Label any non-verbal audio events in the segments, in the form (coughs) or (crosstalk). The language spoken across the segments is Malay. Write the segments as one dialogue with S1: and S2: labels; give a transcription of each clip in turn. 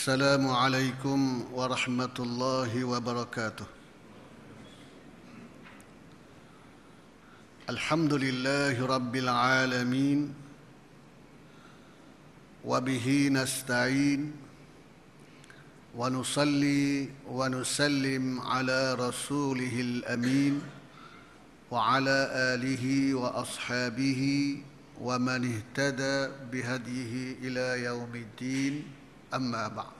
S1: السلام عليكم ورحمه الله وبركاته الحمد لله رب العالمين وبه نستعين ونصلي ونسلم على رسوله الامين وعلى اله واصحابه ومن اهتدى بهديه الى يوم الدين أما بعد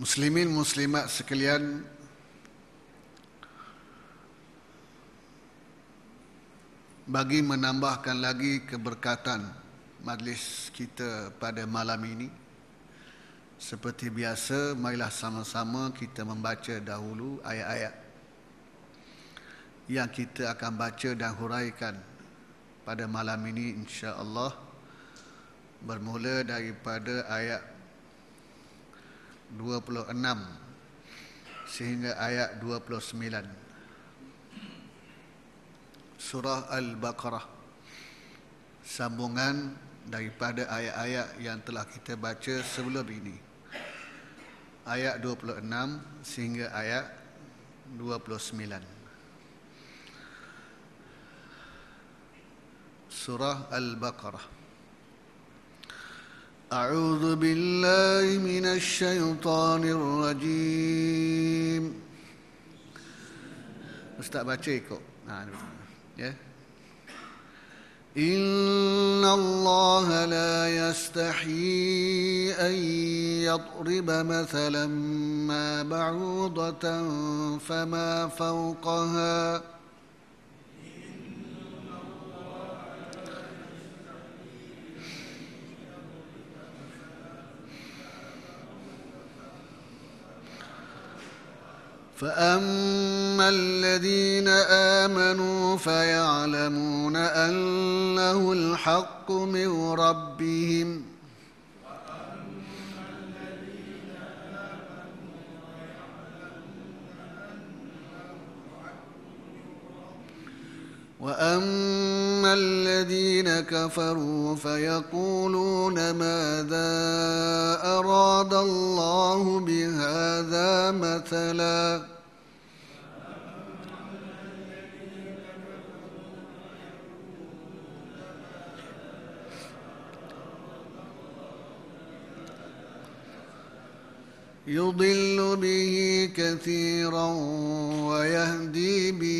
S1: Muslimin muslimat sekalian Bagi menambahkan lagi keberkatan majlis kita pada malam ini Seperti biasa, marilah sama-sama kita membaca dahulu ayat-ayat Yang kita akan baca dan huraikan pada malam ini insya-Allah bermula daripada ayat 26 sehingga ayat 29 surah al-baqarah sambungan daripada ayat-ayat yang telah kita baca sebelum ini ayat 26 sehingga ayat 29 سورة البقرة أعوذ بالله من الشيطان الرجيم أستاذ baca ikut. Ha, ya. إن الله لا يستحيي أن يضرب مثلا ما بعوضة فما فوقها فاما الذين امنوا فيعلمون انه الحق من ربهم واما الذين كفروا فيقولون ماذا اراد الله بهذا مثلا يضل به كثيرا ويهدي به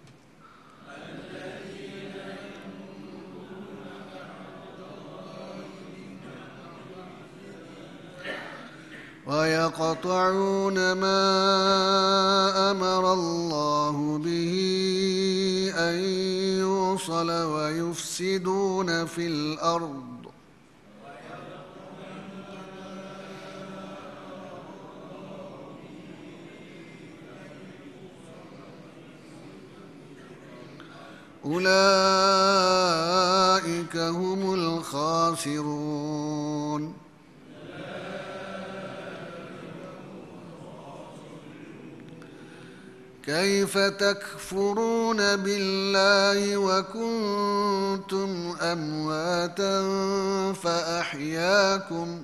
S1: ويقطعون ما امر الله به ان يوصل ويفسدون في الارض اولئك هم الخاسرون كيف تكفرون بالله وكنتم امواتا فاحياكم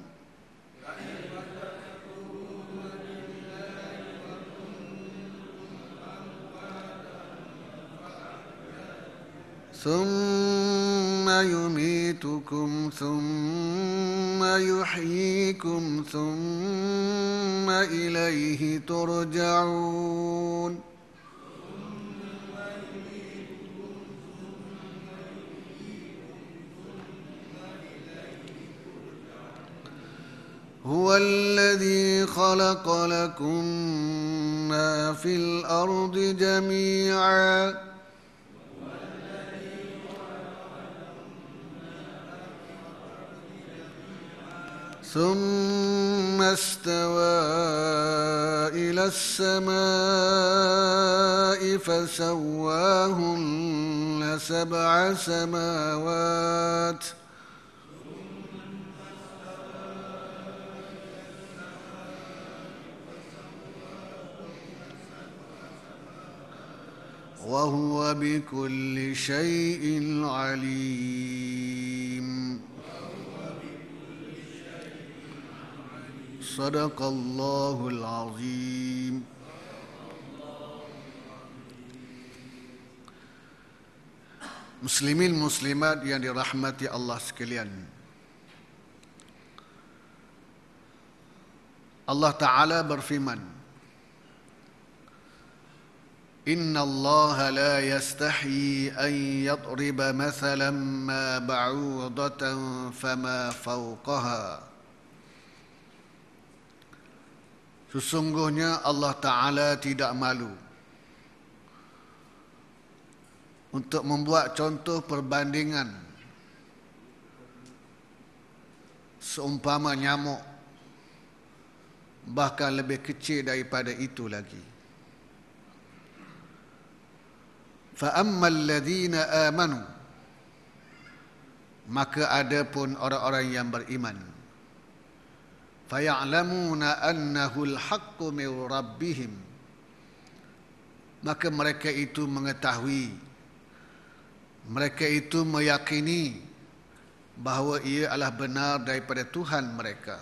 S1: ثم يميتكم ثم يحييكم ثم اليه ترجعون هو الذي خلق لكم ما في الأرض جميعا ثم استوى إلى السماء فسواهن سبع سماوات ثم استوى إلى السماء فسواهن سبع سماوات وهو بكل شيء عليم صدق الله العظيم Muslimin muslimat yang dirahmati Allah sekalian. Allah Ta'ala berfirman, ان الله لا يستحي ان يضرب مثلا ما بعوضه فما فوقها sesungguhnya Allah taala tidak malu untuk membuat contoh perbandingan seumpama nyamuk bahkan lebih kecil daripada itu lagi فاما الذين امنوا maka ada pun orang-orang yang beriman fayalamuna annahu alhaqqu min rabbihim maka mereka itu mengetahui mereka itu meyakini bahawa ia adalah benar daripada Tuhan mereka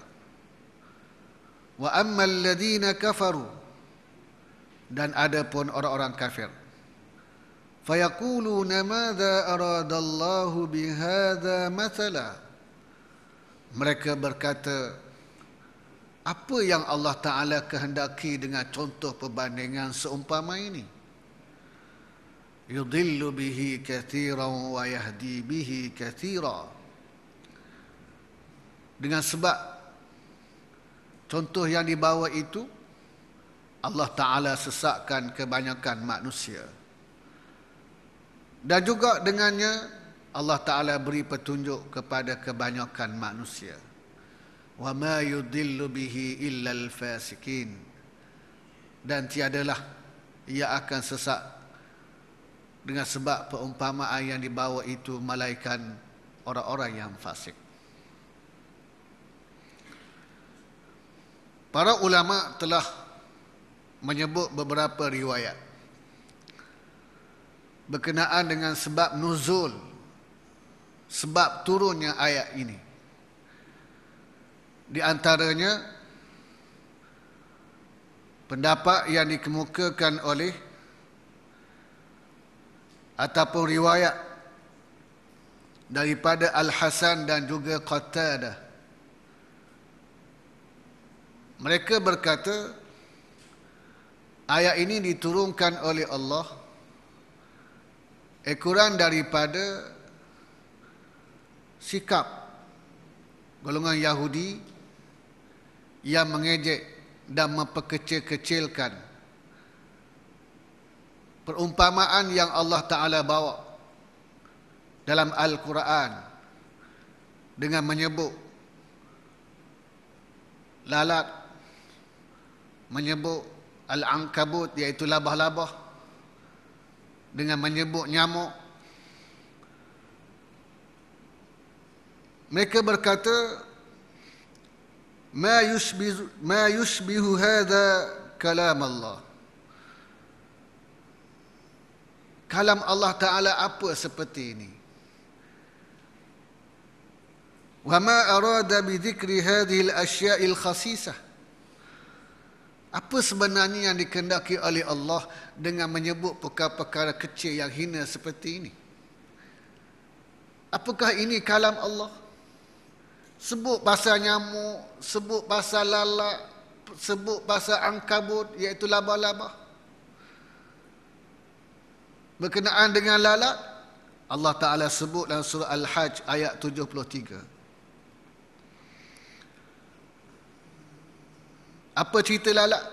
S1: wa ammal ladina kafaru dan ada pun orang-orang kafir فيقولون ماذا أراد الله بهذا مثلا mereka berkata apa yang Allah Ta'ala kehendaki dengan contoh perbandingan seumpama ini yudillu bihi kathiran wa yahdi bihi kathira dengan sebab contoh yang dibawa itu Allah Ta'ala sesakkan kebanyakan manusia dan juga dengannya Allah Taala beri petunjuk kepada kebanyakan manusia wa ma yudillu bihi illa al-fasikin dan tiadalah ia akan sesak dengan sebab perumpamaan yang dibawa itu malaikat orang-orang yang fasik para ulama telah menyebut beberapa riwayat berkenaan dengan sebab nuzul sebab turunnya ayat ini di antaranya pendapat yang dikemukakan oleh ataupun riwayat daripada Al-Hasan dan juga Qatadah mereka berkata ayat ini diturunkan oleh Allah ekoran daripada sikap golongan Yahudi yang mengejek dan memperkecil-kecilkan perumpamaan yang Allah Ta'ala bawa dalam Al-Quran dengan menyebut lalat menyebut Al-Ankabut iaitu labah-labah dengan menyebut nyamuk. Mereka berkata, ma yushbihu ma yushbihu hadha kalam Allah. Kalam Allah Taala apa seperti ini? Wa ma arada bi dhikri hadhihi al-ashya' al-khasisah. Apa sebenarnya yang dikendaki oleh Allah dengan menyebut perkara-perkara kecil yang hina seperti ini? Apakah ini kalam Allah? Sebut bahasa nyamuk, sebut bahasa lalat, sebut bahasa angkabut iaitu laba-laba. Berkenaan dengan lalat, Allah Ta'ala sebut dalam surah Al-Hajj ayat 73. Apa cerita lalat?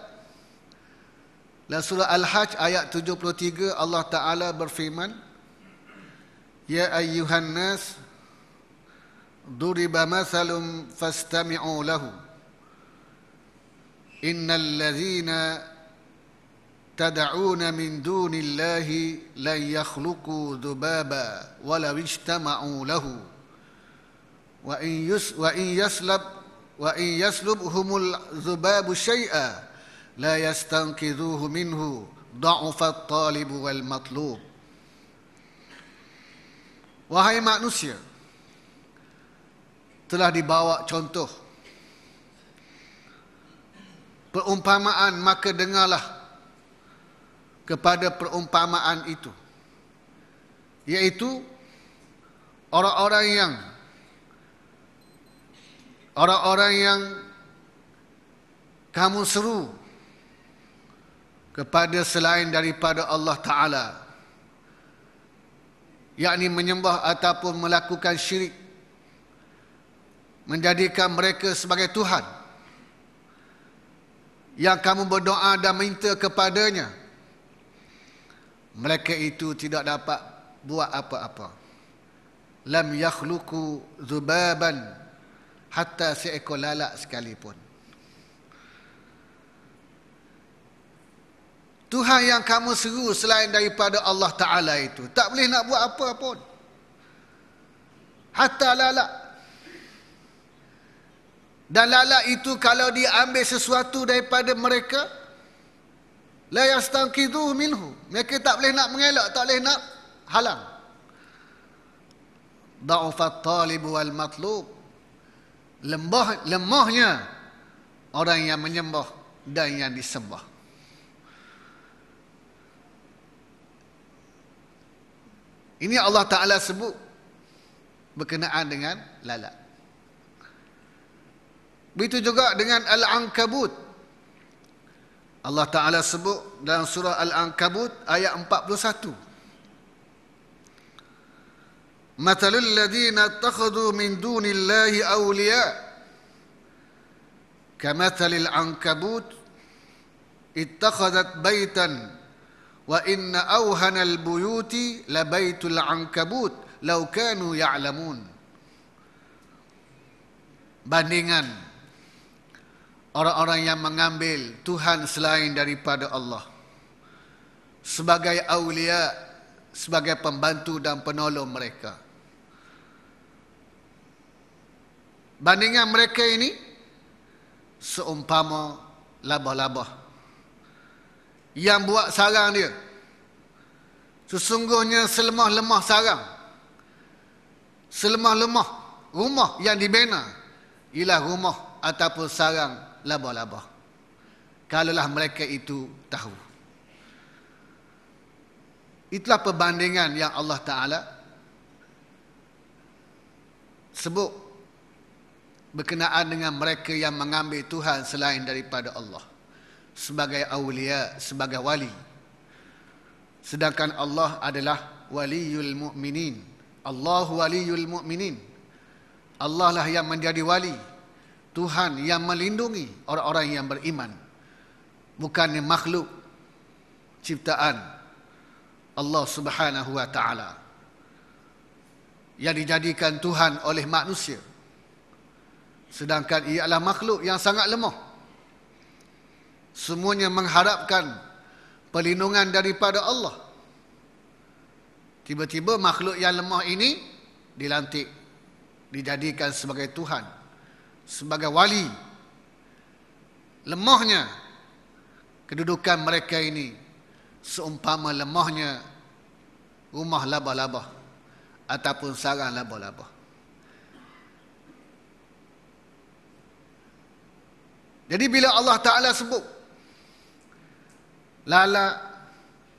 S1: Dalam surah Al-Hajj ayat 73 Allah Ta'ala berfirman Ya ayyuhan nas Duriba masalum fastami'u lahu Innal ladhina tad'un min dunillahi la yakhluqu dhubaba wala lahu wa in yus wa in yaslab wa in yaslubhumul zubabu syai'a la yastanqidhuhu minhu da'ufat talib wal matlub Wahai manusia telah dibawa contoh perumpamaan maka dengarlah kepada perumpamaan itu iaitu orang-orang yang orang-orang yang kamu seru kepada selain daripada Allah Ta'ala yakni menyembah ataupun melakukan syirik menjadikan mereka sebagai Tuhan yang kamu berdoa dan minta kepadanya mereka itu tidak dapat buat apa-apa lam yakhluqu zubaban hatta seekor lalat sekalipun. Tuhan yang kamu seru selain daripada Allah Ta'ala itu. Tak boleh nak buat apa pun. Hatta lalat. Dan lalat itu kalau diambil sesuatu daripada mereka. La yastankidhu minhu. Mereka tak boleh nak mengelak, tak boleh nak halang. Da'ufat talibu wal matlub lembah lemahnya orang yang menyembah dan yang disembah ini Allah taala sebut berkenaan dengan lalat begitu juga dengan al-ankabut Allah taala sebut dalam surah al-ankabut ayat 41 مثل الذين اتخذوا من دون الله أولياء كمثل العنكبوت اتخذت بيتا وإن أوهن البيوت لبيت العنكبوت لو كانوا يعلمون bandingan orang-orang yang mengambil Tuhan selain daripada Allah sebagai awliya sebagai pembantu dan penolong mereka. Bandingan mereka ini seumpama labah-labah yang buat sarang dia. Sesungguhnya selemah-lemah sarang. Selemah-lemah rumah yang dibina ialah rumah ataupun sarang labah-labah. Kalaulah mereka itu tahu. Itulah perbandingan yang Allah Ta'ala sebut berkenaan dengan mereka yang mengambil Tuhan selain daripada Allah sebagai awliya, sebagai wali. Sedangkan Allah adalah waliul mu'minin. Allah waliul mu'minin. Allah lah yang menjadi wali. Tuhan yang melindungi orang-orang yang beriman. Bukannya makhluk ciptaan Allah Subhanahu wa taala yang dijadikan tuhan oleh manusia sedangkan ia adalah makhluk yang sangat lemah semuanya mengharapkan pelindungan daripada Allah tiba-tiba makhluk yang lemah ini dilantik dijadikan sebagai tuhan sebagai wali lemahnya kedudukan mereka ini seumpama lemahnya rumah laba-laba ataupun sarang laba-laba. Jadi bila Allah Ta'ala sebut lala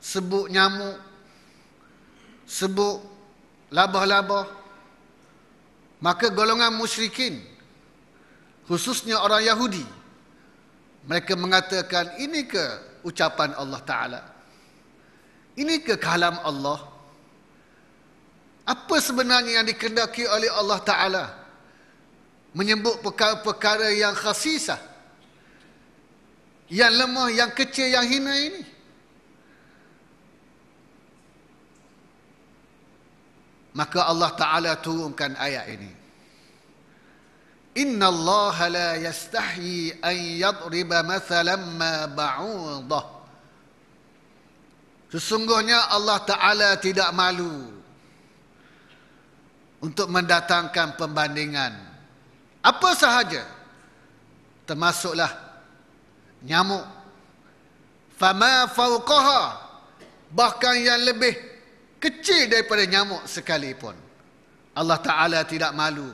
S1: sebut nyamuk, sebut laba-laba, maka golongan musyrikin, khususnya orang Yahudi, mereka mengatakan ini ke ucapan Allah Ta'ala? Ini ke kalam Allah? Apa sebenarnya yang dikendaki oleh Allah Ta'ala? Menyebut perkara-perkara yang khasisah. Yang lemah, yang kecil, yang hina ini. Maka Allah Ta'ala turunkan ayat ini. Inna Allah la yastahi an yadriba mathalan ma ba'udah. Sesungguhnya Allah Ta'ala tidak malu untuk mendatangkan pembandingan. Apa sahaja termasuklah nyamuk. Fama fauqaha bahkan yang lebih kecil daripada nyamuk sekalipun. Allah Ta'ala tidak malu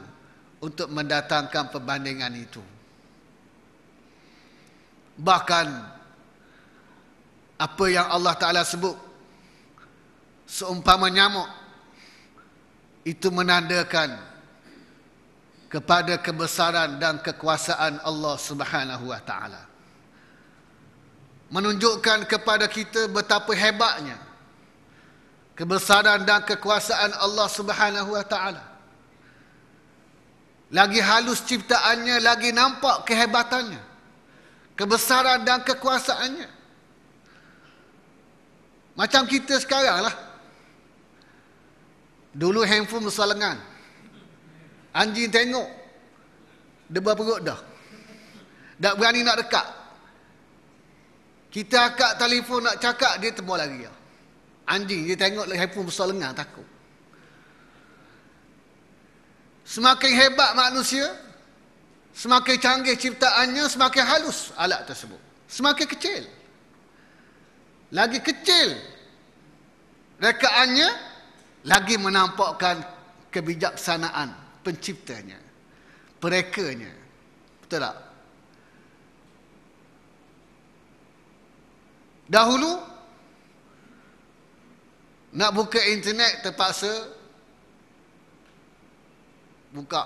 S1: untuk mendatangkan pembandingan itu. Bahkan apa yang Allah Ta'ala sebut seumpama nyamuk itu menandakan kepada kebesaran dan kekuasaan Allah Subhanahu Wa Ta'ala menunjukkan kepada kita betapa hebatnya kebesaran dan kekuasaan Allah Subhanahu Wa Ta'ala lagi halus ciptaannya lagi nampak kehebatannya kebesaran dan kekuasaannya macam kita sekarang lah. Dulu handphone besar lengan. Anjing tengok. Debar perut dah. Tak berani nak dekat. Kita akak telefon nak cakap, dia tebal lagi. Lah. Anjing, dia tengok lah handphone besar lengan, takut. Semakin hebat manusia, semakin canggih ciptaannya, semakin halus alat tersebut. Semakin kecil. Lagi kecil rekaannya lagi menampakkan kebijaksanaan penciptanya perekanya betul tak dahulu nak buka internet terpaksa buka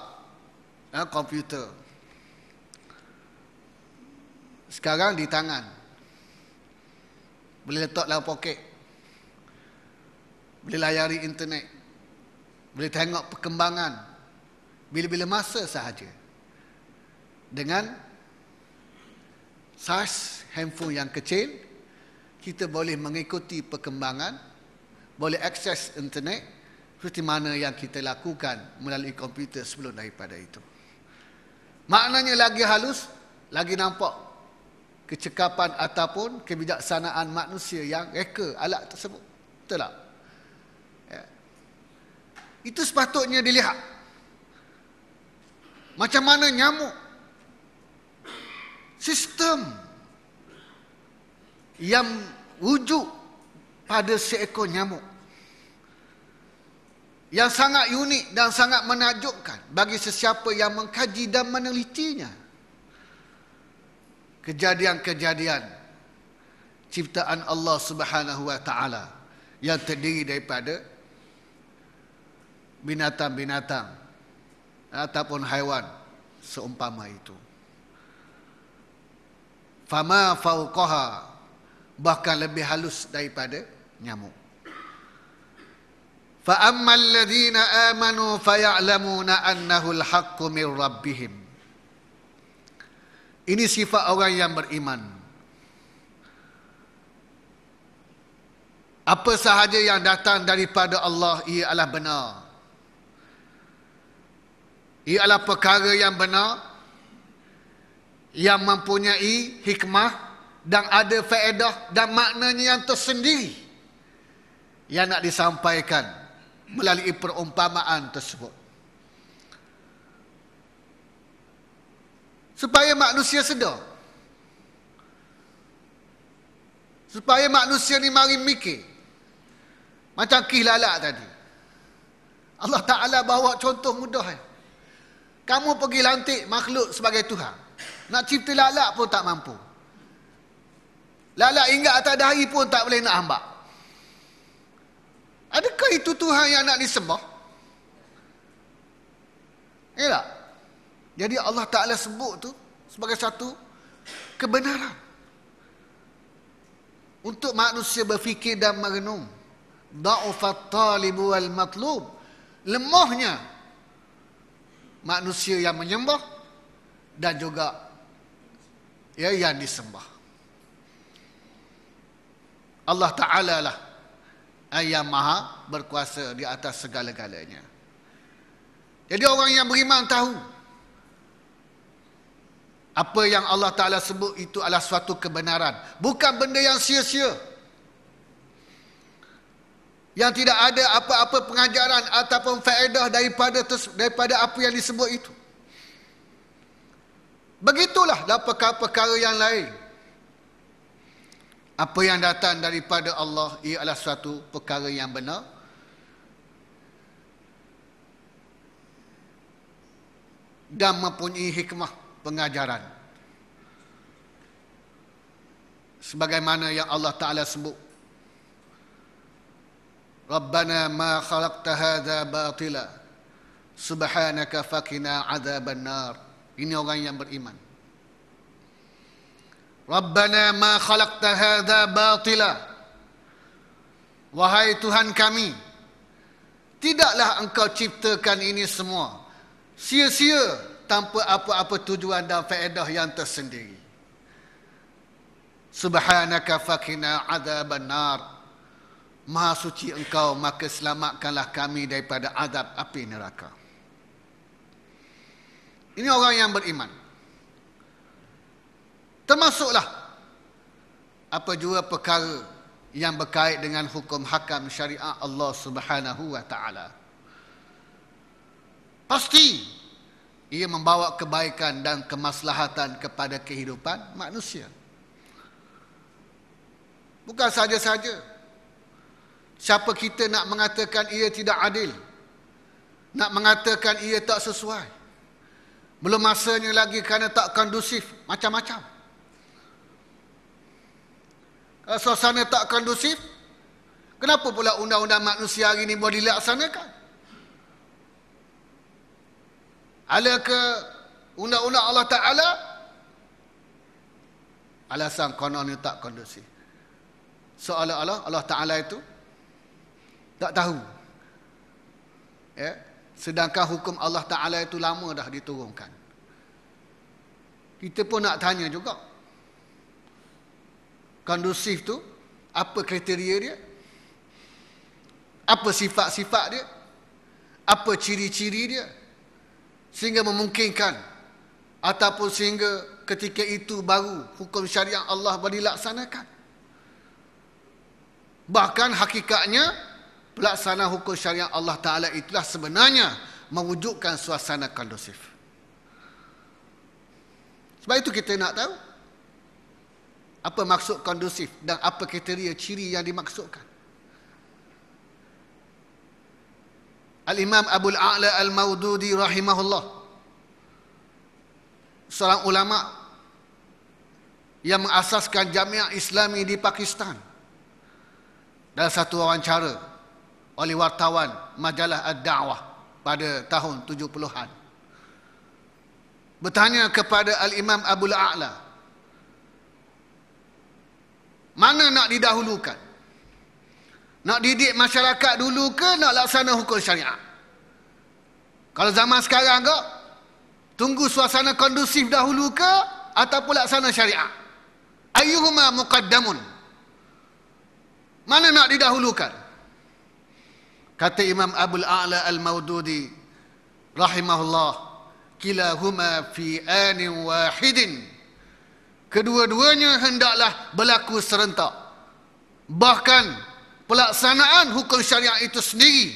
S1: ha, komputer sekarang di tangan boleh letak dalam poket boleh layari internet, boleh tengok perkembangan bila-bila masa sahaja dengan size handphone yang kecil kita boleh mengikuti perkembangan boleh akses internet seperti mana yang kita lakukan melalui komputer sebelum daripada itu maknanya lagi halus lagi nampak kecekapan ataupun kebijaksanaan manusia yang reka alat tersebut betul tak itu sepatutnya dilihat. Macam mana nyamuk. Sistem. Yang wujud pada seekor nyamuk. Yang sangat unik dan sangat menakjubkan bagi sesiapa yang mengkaji dan menelitinya. Kejadian-kejadian ciptaan Allah Subhanahu Wa Taala yang terdiri daripada binatang-binatang ataupun haiwan seumpama itu. Fama fauqaha bahkan lebih halus daripada nyamuk. Fa ammal ladzina amanu fayalamuna annahu alhaqqu min rabbihim. Ini sifat orang yang beriman. Apa sahaja yang datang daripada Allah ialah benar ialah perkara yang benar yang mempunyai hikmah dan ada faedah dan maknanya yang tersendiri yang nak disampaikan melalui perumpamaan tersebut supaya manusia sedar supaya manusia ni mari mikir macam kilalak tadi Allah Ta'ala bawa contoh mudah eh? Kamu pergi lantik makhluk sebagai Tuhan. Nak cipta lalak pun tak mampu. Lalak ingat atas dahi pun tak boleh nak hamba. Adakah itu Tuhan yang nak disembah? Ya tak? Jadi Allah Ta'ala sebut tu sebagai satu kebenaran. Untuk manusia berfikir dan merenung. Da'ufat talibu wal matlub. Lemahnya manusia yang menyembah dan juga ya yang disembah. Allah Ta'ala lah eh, yang maha berkuasa di atas segala-galanya. Jadi orang yang beriman tahu apa yang Allah Ta'ala sebut itu adalah suatu kebenaran. Bukan benda yang sia-sia yang tidak ada apa-apa pengajaran ataupun faedah daripada daripada apa yang disebut itu. Begitulah dalam perkara-perkara yang lain. Apa yang datang daripada Allah ia adalah suatu perkara yang benar. Dan mempunyai hikmah pengajaran. Sebagaimana yang Allah Ta'ala sebut ربنا ما خلقت هذا باطلا سبحانك فقنا عذاب النار ini orang yang beriman ربنا ما خلقت هذا باطلا wahai tuhan kami tidaklah engkau ciptakan ini semua sia-sia tanpa apa-apa tujuan dan faedah yang tersendiri. Subhanaka faqina adzabannar. Maha suci engkau maka selamatkanlah kami daripada azab api neraka. Ini orang yang beriman. Termasuklah apa jua perkara yang berkait dengan hukum hakam syariah Allah Subhanahu wa taala. Pasti ia membawa kebaikan dan kemaslahatan kepada kehidupan manusia. Bukan saja-saja Siapa kita nak mengatakan ia tidak adil? Nak mengatakan ia tak sesuai? Belum masanya lagi kerana tak kondusif. Macam-macam. Kalau suasana tak kondusif, kenapa pula undang-undang manusia hari ini boleh dilaksanakan? Alakah undang-undang Allah Ta'ala? Alasan kononnya tak kondusif. seolah Allah Allah Ta'ala itu tak tahu. Ya? Sedangkan hukum Allah Ta'ala itu lama dah diturunkan. Kita pun nak tanya juga. Kondusif tu apa kriteria dia? Apa sifat-sifat dia? Apa ciri-ciri dia? Sehingga memungkinkan ataupun sehingga ketika itu baru hukum syariah Allah berdilaksanakan. Bahkan hakikatnya pelaksana hukum syariah Allah Ta'ala itulah sebenarnya mewujudkan suasana kondusif. Sebab itu kita nak tahu apa maksud kondusif dan apa kriteria ciri yang dimaksudkan. Al-Imam Abu Al-A'la Al-Maududi rahimahullah seorang ulama yang mengasaskan Jami'ah Islami di Pakistan dalam satu wawancara oleh wartawan majalah Ad-Da'wah pada tahun 70-an. Bertanya kepada Al-Imam Abu La’ala Mana nak didahulukan? Nak didik masyarakat dulu ke nak laksana hukum syariah? Kalau zaman sekarang ke? Tunggu suasana kondusif dahulu ke? Ataupun laksana syariah? Ayuhuma muqaddamun. Mana nak didahulukan? Kata Imam Abu al A'la Al-Maududi rahimahullah kila kilahuma fi anin wahidin kedua-duanya hendaklah berlaku serentak bahkan pelaksanaan hukum syariah itu sendiri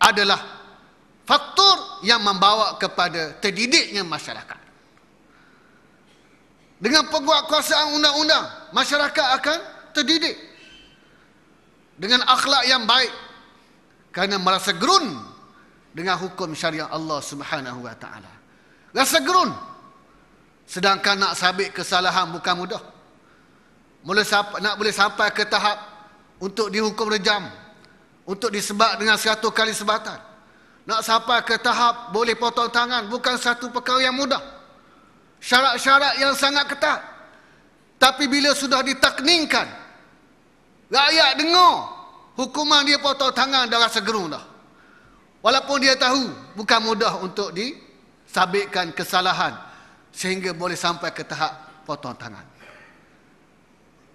S1: adalah faktor yang membawa kepada terdidiknya masyarakat dengan penguatkuasaan undang-undang masyarakat akan terdidik dengan akhlak yang baik kerana merasa gerun dengan hukum syariah Allah Subhanahu Wa Taala. Rasa gerun. Sedangkan nak sabit kesalahan bukan mudah. Mula nak boleh sampai ke tahap untuk dihukum rejam. Untuk disebat dengan satu kali sebatan. Nak sampai ke tahap boleh potong tangan bukan satu perkara yang mudah. Syarat-syarat yang sangat ketat. Tapi bila sudah ditakningkan. Rakyat dengar Hukuman dia potong tangan dah rasa gerung dah. Walaupun dia tahu bukan mudah untuk disabitkan kesalahan sehingga boleh sampai ke tahap potong tangan.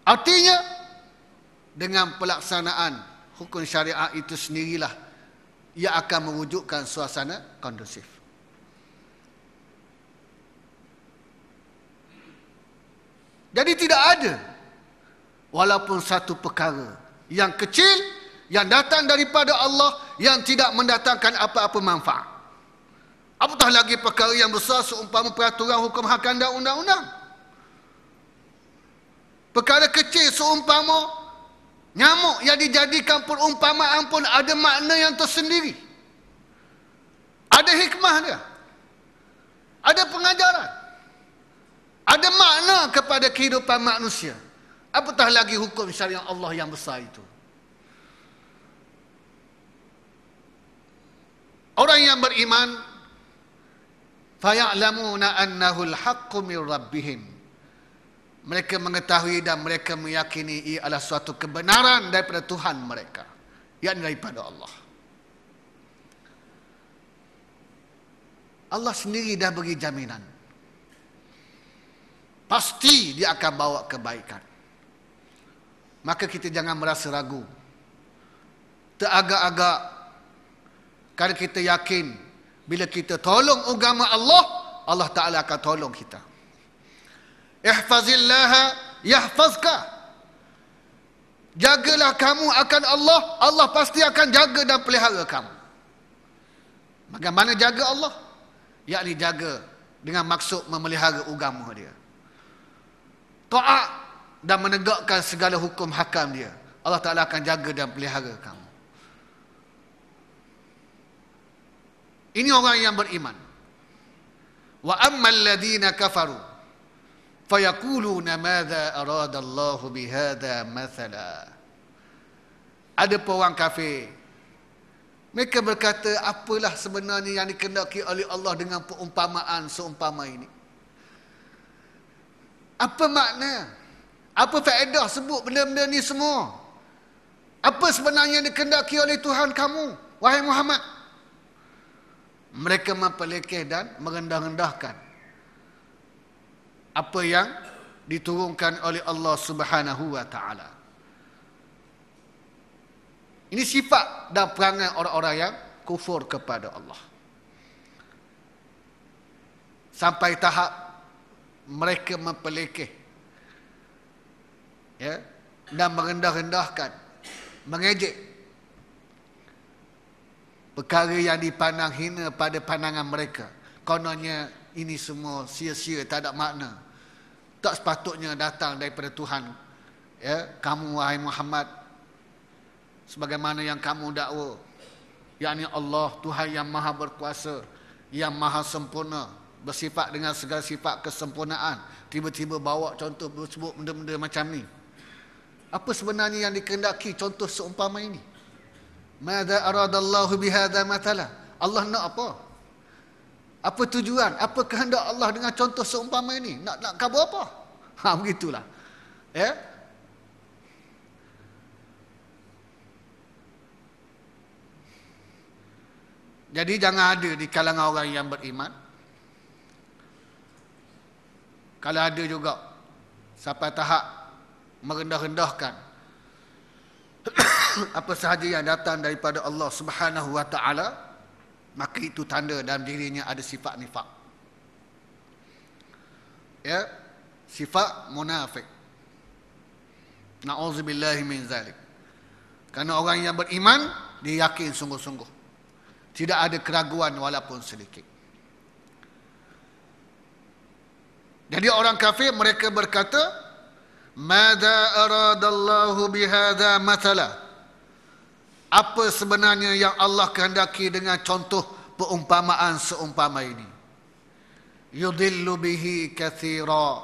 S1: Artinya dengan pelaksanaan hukum syariah itu sendirilah ia akan mewujudkan suasana kondusif. Jadi tidak ada walaupun satu perkara yang kecil yang datang daripada Allah yang tidak mendatangkan apa-apa manfaat. Apatah lagi perkara yang besar seumpama peraturan hukum hakan dan undang-undang. Perkara kecil seumpama nyamuk yang dijadikan perumpamaan pun ada makna yang tersendiri. Ada hikmah dia. Ada pengajaran. Ada makna kepada kehidupan manusia. Apatah lagi hukum syariat Allah yang besar itu. Orang yang beriman fayalamuna annahu alhaqqu min rabbihim. Mereka mengetahui dan mereka meyakini ia adalah suatu kebenaran daripada Tuhan mereka. Yang daripada Allah. Allah sendiri dah bagi jaminan. Pasti dia akan bawa kebaikan maka kita jangan merasa ragu. Teragak-agak kerana kita yakin bila kita tolong agama Allah, Allah Taala akan tolong kita. Ihfazillah yahfazka. Jagalah kamu akan Allah, Allah pasti akan jaga dan pelihara kamu. Bagaimana jaga Allah? Yakni jaga dengan maksud memelihara agama dia. Taat dan menegakkan segala hukum hakam dia. Allah Ta'ala akan jaga dan pelihara kamu. Ini orang yang beriman. Wa ammal ladhina kafaru. Fayaquluna mada aradallahu bihada mathala. Ada orang kafir. Mereka berkata, apalah sebenarnya yang dikendaki oleh Allah dengan perumpamaan seumpama ini. Apa makna? Apa faedah sebut benda-benda ni semua? Apa sebenarnya yang dikendaki oleh Tuhan kamu? Wahai Muhammad. Mereka mempelekeh dan merendah-rendahkan. Apa yang diturunkan oleh Allah subhanahu wa ta'ala. Ini sifat dan perangai orang-orang yang kufur kepada Allah. Sampai tahap mereka mempelekeh ya dan merendah-rendahkan mengejek perkara yang dipandang hina pada pandangan mereka kononnya ini semua sia-sia tak ada makna tak sepatutnya datang daripada Tuhan ya kamu wahai Muhammad sebagaimana yang kamu dakwa yakni Allah Tuhan yang maha berkuasa yang maha sempurna bersifat dengan segala sifat kesempurnaan tiba-tiba bawa contoh sebut benda-benda macam ni apa sebenarnya yang dikehendaki contoh seumpama ini? Mada aradallahu bihadha matala? Allah nak apa? Apa tujuan? Apa kehendak Allah dengan contoh seumpama ini? Nak nak kabur apa? Ha begitulah. Ya. Yeah? Jadi jangan ada di kalangan orang yang beriman. Kalau ada juga sampai tahap merendah-rendahkan (coughs) apa sahaja yang datang daripada Allah Subhanahu wa taala maka itu tanda dalam dirinya ada sifat nifak ya sifat munafik na'udzubillahi min zalik kerana orang yang beriman dia yakin sungguh-sungguh tidak ada keraguan walaupun sedikit jadi orang kafir mereka berkata Mada aradallahu الله بهذا apa sebenarnya yang Allah kehendaki dengan contoh perumpamaan seumpama ini yudillu bihi kathira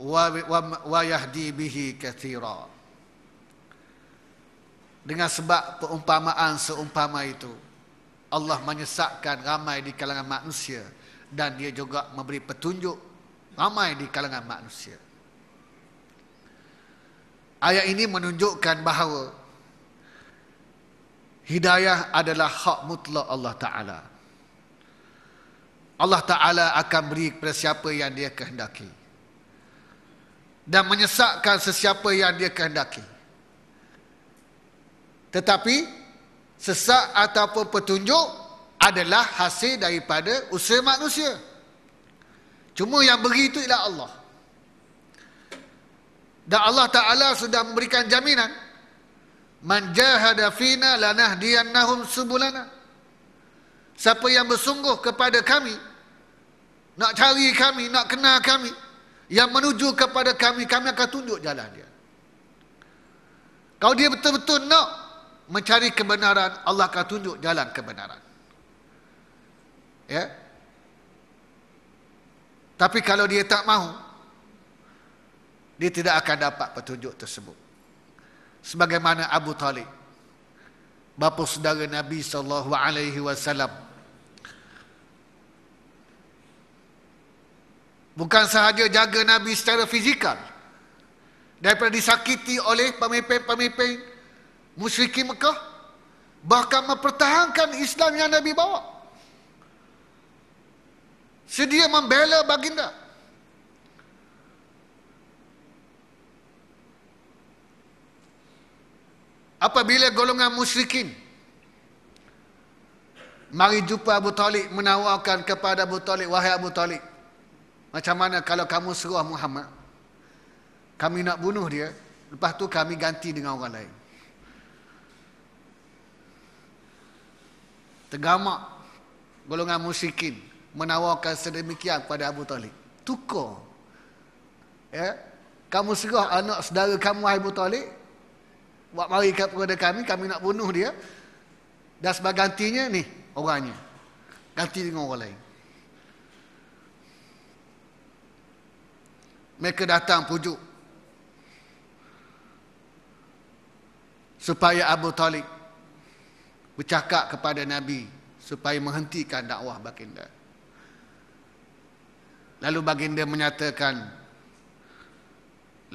S1: wa, wa, wa yahdi bihi kathira dengan sebab perumpamaan seumpama itu Allah menyesatkan ramai di kalangan manusia dan dia juga memberi petunjuk ramai di kalangan manusia Ayat ini menunjukkan bahawa hidayah adalah hak mutlak Allah Ta'ala. Allah Ta'ala akan beri kepada siapa yang dia kehendaki. Dan menyesakkan sesiapa yang dia kehendaki. Tetapi sesak ataupun petunjuk adalah hasil daripada usaha manusia. Cuma yang beri itu ialah Allah. Dan Allah Ta'ala sudah memberikan jaminan. Man jahada fina lanah diannahum subulana. Siapa yang bersungguh kepada kami. Nak cari kami, nak kenal kami. Yang menuju kepada kami, kami akan tunjuk jalan dia. Kalau dia betul-betul nak mencari kebenaran, Allah akan tunjuk jalan kebenaran. Ya? Tapi kalau dia tak mahu, dia tidak akan dapat petunjuk tersebut. Sebagaimana Abu Talib, bapa saudara Nabi saw. Bukan sahaja jaga Nabi secara fizikal daripada disakiti oleh pemimpin-pemimpin musyrikin Mekah bahkan mempertahankan Islam yang Nabi bawa. Sedia membela baginda. apabila golongan musyrikin mari jumpa Abu Talib menawarkan kepada Abu Talib wahai Abu Talib macam mana kalau kamu serah Muhammad kami nak bunuh dia lepas tu kami ganti dengan orang lain tergamak golongan musyrikin menawarkan sedemikian kepada Abu Talib tukar ya kamu serah anak saudara kamu wahai Abu Talib buat mari kepada kami, kami nak bunuh dia. Dan sebagai gantinya, ni orangnya. Ganti dengan orang lain. Mereka datang pujuk. Supaya Abu Talib bercakap kepada Nabi supaya menghentikan dakwah baginda. Lalu baginda menyatakan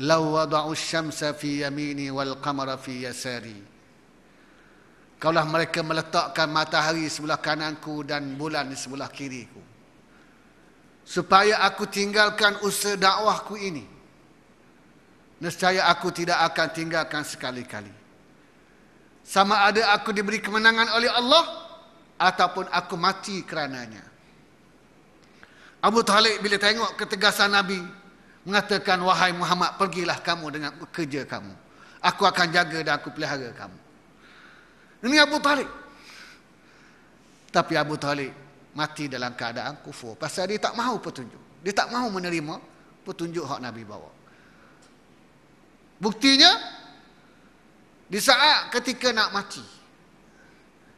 S1: لو syamsa الشمس في يميني والقمر في يساري Kaulah mereka meletakkan matahari sebelah kananku dan bulan di sebelah kiriku. Supaya aku tinggalkan usaha dakwahku ini. Nescaya aku tidak akan tinggalkan sekali-kali. Sama ada aku diberi kemenangan oleh Allah ataupun aku mati kerananya. Abu Talib bila tengok ketegasan Nabi mengatakan wahai Muhammad pergilah kamu dengan kerja kamu aku akan jaga dan aku pelihara kamu ini Abu Talib tapi Abu Talib mati dalam keadaan kufur pasal dia tak mahu petunjuk dia tak mahu menerima petunjuk hak Nabi bawa buktinya di saat ketika nak mati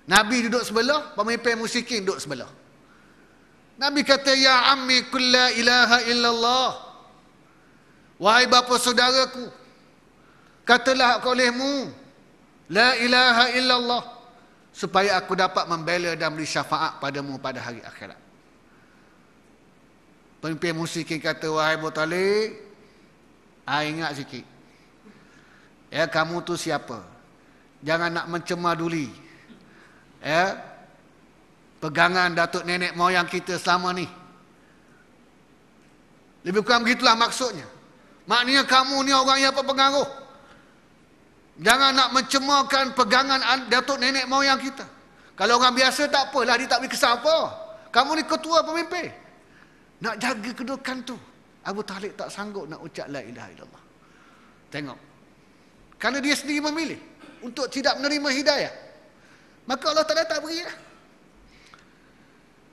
S1: Nabi duduk sebelah pemimpin musikin duduk sebelah Nabi kata ya ammi kulla ilaha illallah Wahai bapa saudaraku Katalah aku olehmu La ilaha illallah Supaya aku dapat membela dan beri syafaat padamu pada hari akhirat Pemimpin musikin kata Wahai Abu Talib Saya ingat sikit Ya kamu tu siapa Jangan nak mencemar duli Ya Pegangan datuk nenek moyang kita selama ni Lebih kurang begitulah maksudnya Maknanya kamu ni orang yang apa berpengaruh. Jangan nak mencemarkan pegangan datuk nenek moyang kita. Kalau orang biasa tak apalah dia tak boleh kesan apa. Kamu ni ketua pemimpin. Nak jaga kedudukan tu. Abu Talib tak sanggup nak ucap la ilaha illallah. Tengok. Kerana dia sendiri memilih untuk tidak menerima hidayah. Maka Allah Taala tak beri. Lah.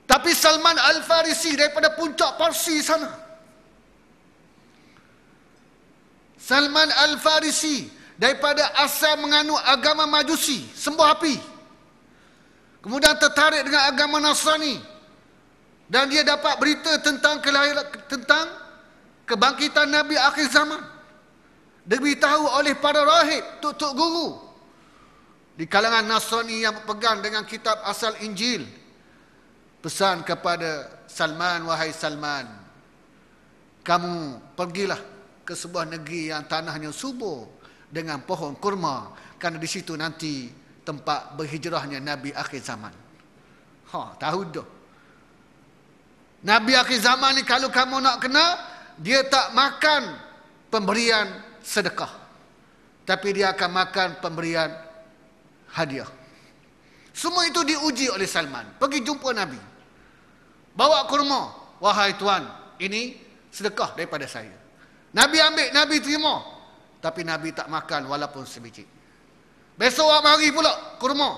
S1: Tapi Salman Al Farisi daripada puncak Parsi sana Salman Al-Farisi daripada asal menganut agama Majusi, sembuh api. Kemudian tertarik dengan agama Nasrani. Dan dia dapat berita tentang kelahiran tentang kebangkitan Nabi akhir zaman. Diberitahu oleh para rahib, tutuk guru. Di kalangan Nasrani yang pegang dengan kitab asal Injil. Pesan kepada Salman, wahai Salman. Kamu pergilah ke sebuah negeri yang tanahnya subur dengan pohon kurma kerana di situ nanti tempat berhijrahnya Nabi akhir zaman. Ha, tahu dah. Nabi akhir zaman ni kalau kamu nak kenal, dia tak makan pemberian sedekah. Tapi dia akan makan pemberian hadiah. Semua itu diuji oleh Salman. Pergi jumpa Nabi. Bawa kurma. Wahai Tuan, ini sedekah daripada saya. Nabi ambil, Nabi terima. Tapi Nabi tak makan walaupun sebiji. Besok awak mari pula kurma.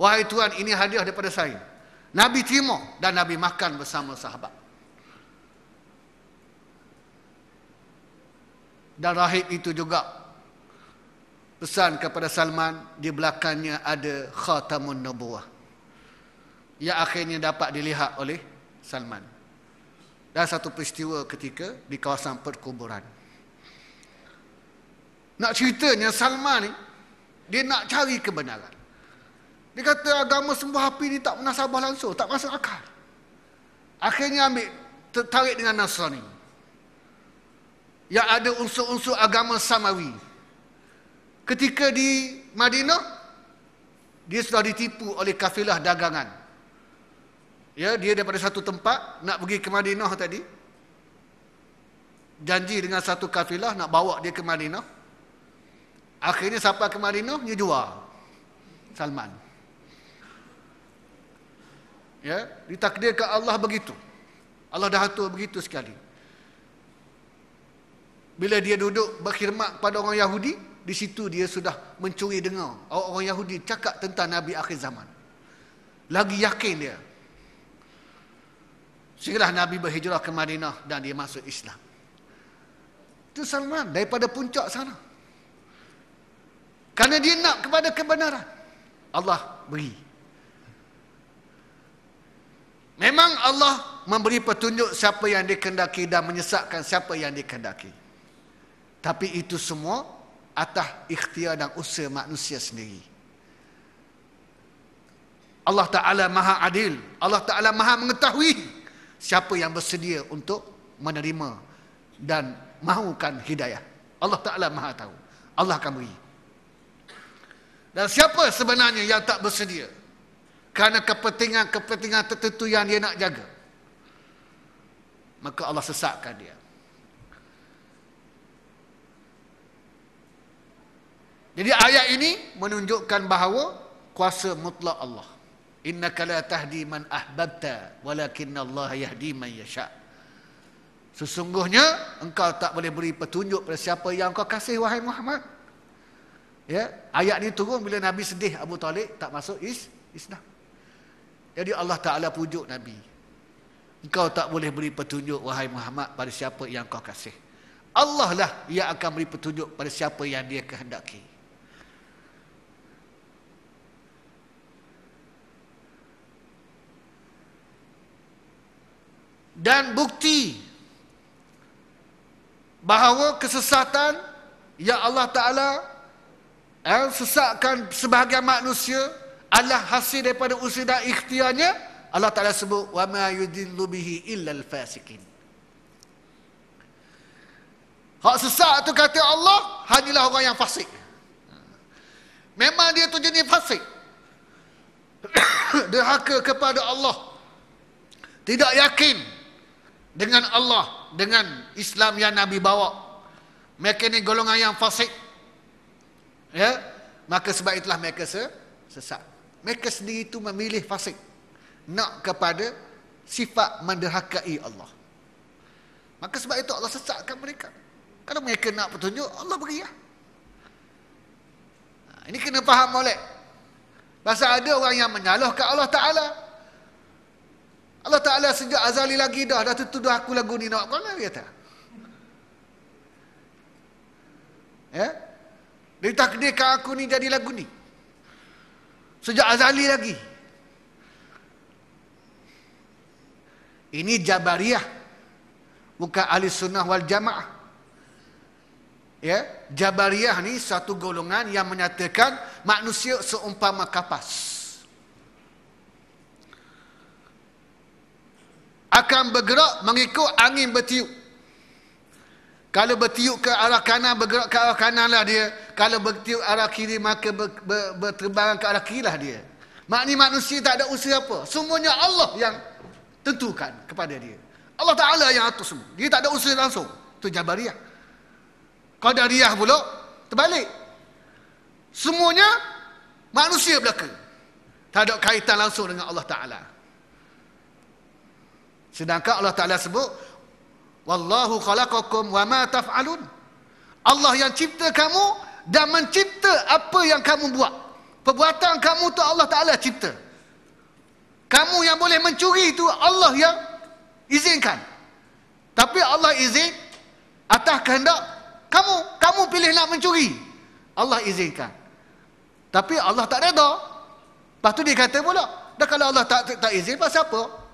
S1: Wahai Tuhan, ini hadiah daripada saya. Nabi terima dan Nabi makan bersama sahabat. Dan rahib itu juga pesan kepada Salman di belakangnya ada khatamun nubuah yang akhirnya dapat dilihat oleh Salman dalam satu peristiwa ketika di kawasan perkuburan. Nak ceritanya Salman ni, dia nak cari kebenaran. Dia kata agama sembah api ni tak menasabah langsung, tak masuk akal. Akhirnya ambil tertarik dengan Nasrani. Yang ada unsur-unsur agama Samawi. Ketika di Madinah, dia sudah ditipu oleh kafilah dagangan Ya, dia daripada satu tempat nak pergi ke Madinah tadi. Janji dengan satu kafilah nak bawa dia ke Madinah. Akhirnya siapa ke Madinah dia jual. Salman. Ya, ditakdirkan Allah begitu. Allah dah atur begitu sekali. Bila dia duduk berkhidmat kepada orang Yahudi, di situ dia sudah mencuri dengar orang-orang Yahudi cakap tentang Nabi akhir zaman. Lagi yakin dia Segera Nabi berhijrah ke Madinah dan dia masuk Islam. Itu Salman daripada puncak sana. Karena dia nak kepada kebenaran. Allah beri. Memang Allah memberi petunjuk siapa yang dikendaki dan menyesatkan siapa yang dikendaki. Tapi itu semua atas ikhtiar dan usaha manusia sendiri. Allah Ta'ala maha adil. Allah Ta'ala maha mengetahui. Mengetahui siapa yang bersedia untuk menerima dan mahukan hidayah. Allah Ta'ala maha tahu. Allah akan beri. Dan siapa sebenarnya yang tak bersedia? Kerana kepentingan-kepentingan tertentu yang dia nak jaga. Maka Allah sesatkan dia. Jadi ayat ini menunjukkan bahawa kuasa mutlak Allah. Inna la tahdi man ahbabta walakinna Allah yahdi man yasha sesungguhnya engkau tak boleh beri petunjuk pada siapa yang kau kasih wahai Muhammad ya ayat ni turun bila nabi sedih Abu Talib tak masuk is Islam jadi Allah Taala pujuk nabi engkau tak boleh beri petunjuk wahai Muhammad pada siapa yang kau kasih Allah lah yang akan beri petunjuk pada siapa yang dia kehendaki. dan bukti bahawa kesesatan yang Allah Taala yang eh, sesatkan sebahagian manusia adalah hasil daripada usaha dan ikhtiarnya Allah Taala sebut wa ma yudillu bihi illa al fasikin Hak sesat tu kata Allah hanyalah orang yang fasik Memang dia tu jenis fasik (coughs) Derhaka kepada Allah Tidak yakin dengan Allah, dengan Islam yang Nabi bawa. Mereka ni golongan yang fasik. Ya? Maka sebab itulah mereka sesat. Mereka sendiri itu memilih fasik. Nak kepada sifat menderhakai Allah. Maka sebab itu Allah sesatkan mereka. Kalau mereka nak petunjuk, Allah beri ya. Ini kena faham oleh. Pasal ada orang yang menyalahkan Allah Ta'ala. Allah Ta'ala sejak azali lagi dah, dah tertuduh aku lagu ni nak kau dia kata. Ya? Dia takdirkan aku ni jadi lagu ni. Sejak azali lagi. Ini Jabariyah. Bukan ahli sunnah wal jamaah. Ya? Jabariyah ni satu golongan yang menyatakan manusia seumpama kapas. Kapas. akan bergerak mengikut angin bertiup. Kalau bertiup ke arah kanan, bergerak ke arah kananlah dia. Kalau bertiup arah kiri, maka ber, ber, berterbangan ke arah kiri lah dia. Makni manusia tak ada usaha apa. Semuanya Allah yang tentukan kepada dia. Allah Ta'ala yang atur semua. Dia tak ada usaha langsung. Itu Jabariyah. Qadariyah pula, terbalik. Semuanya manusia belaka. Tak ada kaitan langsung dengan Allah Ta'ala. Sedangkan Allah Taala sebut wallahu khalaqakum wa ma taf'alun. Allah yang cipta kamu dan mencipta apa yang kamu buat. Perbuatan kamu tu Allah Taala cipta. Kamu yang boleh mencuri itu Allah yang izinkan. Tapi Allah izin atas kehendak kamu. Kamu pilih nak mencuri. Allah izinkan. Tapi Allah tak reda. Lepas tu dia kata pula. Dan kalau Allah tak tak izin pasal apa?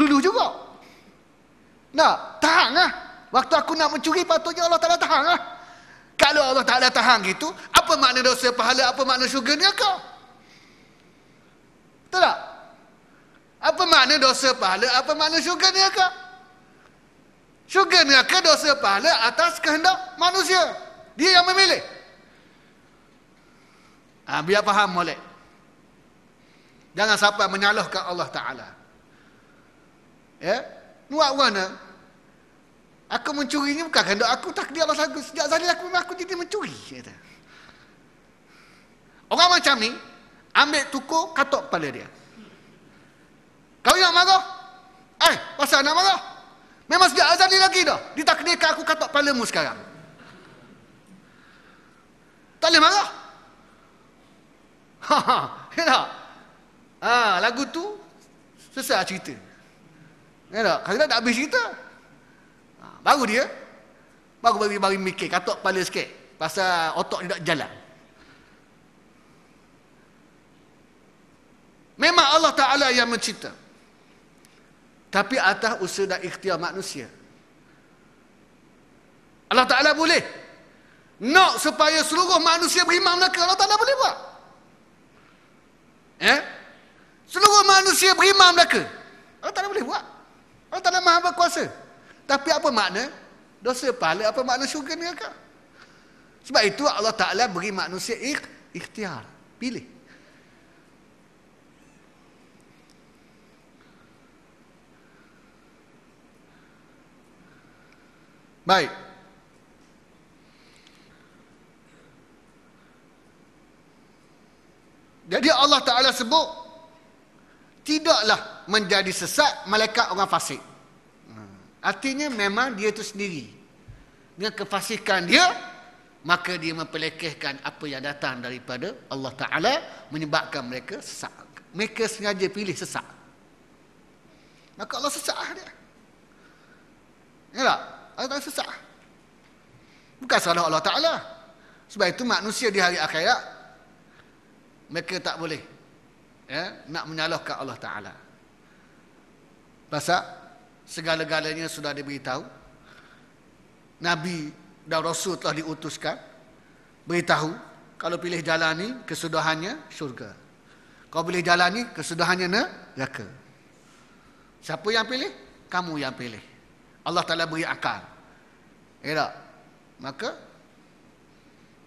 S1: Lulu juga. Nah, Tahan lah. Waktu aku nak mencuri, patutnya Allah Ta'ala tahan lah. Kalau Allah Ta'ala tahan gitu, apa makna dosa pahala, apa makna syurga ni kau? Betul tak? Apa makna dosa pahala, apa makna syurga ni kau? Syurga ni kau dosa pahala atas kehendak manusia. Dia yang memilih. Ha, biar faham boleh. Jangan sampai menyalahkan Allah Ta'ala. Ya. Luak mana? Aku mencuri ni bukan kehendak aku, takdir Allah sagu. Sejak zahir aku memang aku jadi mencuri. Kata. Orang macam ni, ambil tuku katok kepala dia. Kau nak marah? Eh, pasal nak marah? Memang sejak azan ni lagi dah. Ditakdirkan aku katok kepala mu sekarang. Tak boleh marah? (laughs) Ha, ha, ya tak? Ha, lagu tu, selesai cerita. Ya tak? Kalau tak habis cerita. Ha, baru dia. Baru bagi bagi mikir. Katok kepala sikit. Pasal otak dia tak jalan. Memang Allah Ta'ala yang mencipta. Tapi atas usaha dan ikhtiar manusia. Allah Ta'ala boleh. Nak supaya seluruh manusia beriman melaka. Allah Ta'ala boleh buat. Eh? Seluruh manusia beriman melaka. Allah Ta'ala boleh buat. Allah Ta'ala maha berkuasa. Tapi apa makna? Dosa pahala apa makna syurga neraka? Sebab itu Allah Ta'ala beri manusia ikhtiar. Pilih. Baik. Jadi Allah Ta'ala sebut, tidaklah menjadi sesat malaikat orang fasik. Ha. Artinya memang dia itu sendiri. Dengan kefasikan dia, maka dia memperlekehkan apa yang datang daripada Allah Ta'ala menyebabkan mereka sesat. Mereka sengaja pilih sesat. Maka Allah sesat dia. Ya tak? Allah Ta'ala sesat. Bukan salah Allah Ta'ala. Sebab itu manusia di hari akhirat, mereka tak boleh ya, nak menyalahkan Allah Ta'ala. Pasal segala-galanya sudah diberitahu. Nabi dan Rasul telah diutuskan. Beritahu. Kalau pilih jalan ni, kesudahannya syurga. Kalau pilih jalan ni, kesudahannya neraka. Siapa yang pilih? Kamu yang pilih. Allah Ta'ala beri akal. Ya tak? Maka,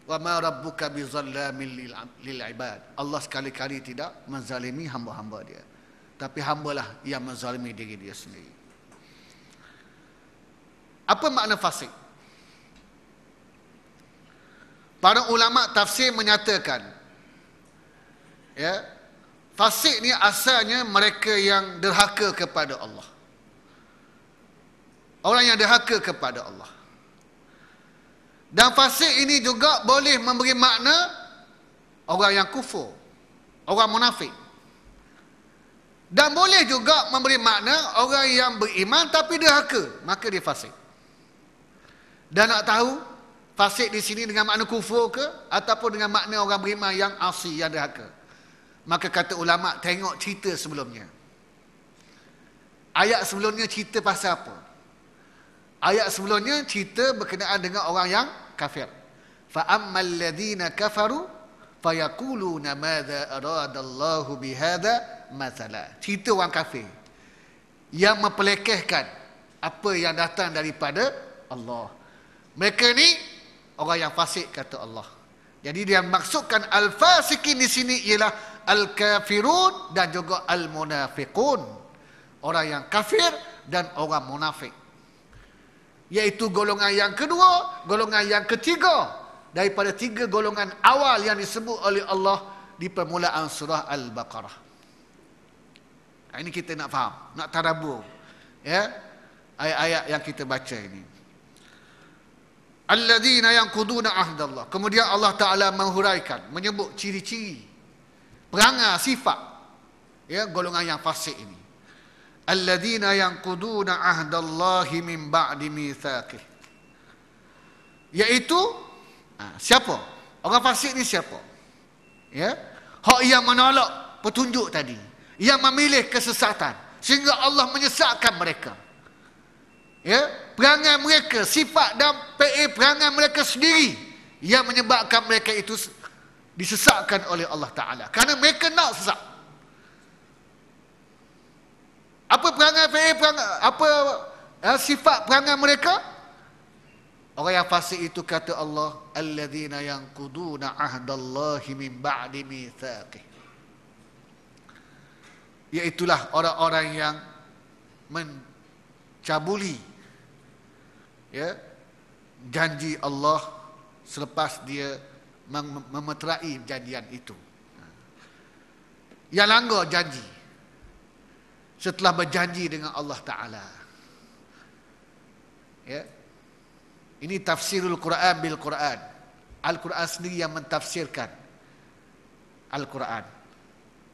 S1: wa ma rabbuka bi lil ibad. Allah sekali-kali tidak menzalimi hamba-hamba dia. Tapi lah yang menzalimi diri dia sendiri. Apa makna fasik? Para ulama tafsir menyatakan ya, fasik ni asalnya mereka yang derhaka kepada Allah. Orang yang derhaka kepada Allah. Dan fasik ini juga boleh memberi makna orang yang kufur, orang munafik. Dan boleh juga memberi makna orang yang beriman tapi derhaka, maka dia fasik. Dan nak tahu fasik di sini dengan makna kufur ke ataupun dengan makna orang beriman yang asli yang derhaka. Maka kata ulama tengok cerita sebelumnya. Ayat sebelumnya cerita pasal apa? Ayat sebelumnya cerita berkenaan dengan orang yang kafir. Fa ammal ladina kafaru fayaquluna Allah aradallahu bihadza mathala cerita orang kafir yang mempelekehkan apa yang datang daripada Allah mereka ni orang yang fasik kata Allah jadi dia maksudkan al-fasikin di sini ialah al-kafirun dan juga al-munafiqun orang yang kafir dan orang munafik Yaitu golongan yang kedua golongan yang ketiga daripada tiga golongan awal yang disebut oleh Allah di permulaan surah Al-Baqarah. Ini kita nak faham, nak tadabbur. Ya. Ayat-ayat yang kita baca ini. Alladzina yanquduna ahdallah. Kemudian Allah Taala menghuraikan, menyebut ciri-ciri perangai sifat ya golongan yang fasik ini. Alladzina yanquduna ahdallahi min ba'di mitsaqih. Yaitu Ha, siapa? Orang fasik ni siapa? Ya. Hak yang menolak petunjuk tadi. Yang memilih kesesatan. Sehingga Allah menyesatkan mereka. Ya. Perangai mereka, sifat dan PA perangai mereka sendiri. Yang menyebabkan mereka itu disesatkan oleh Allah Ta'ala. Karena mereka nak sesat. Apa perangai PA, perangai, apa ya, sifat perangai Mereka. Orang yang fasik itu kata Allah alladzina yanquduna ahdallahi min ba'di mithaqi. Iaitulah orang-orang yang mencabuli ya janji Allah selepas dia memeterai janjian itu. Yang langgar janji setelah berjanji dengan Allah Taala. Ya, ini tafsirul Quran bil Quran. Al-Quran sendiri yang mentafsirkan Al-Quran.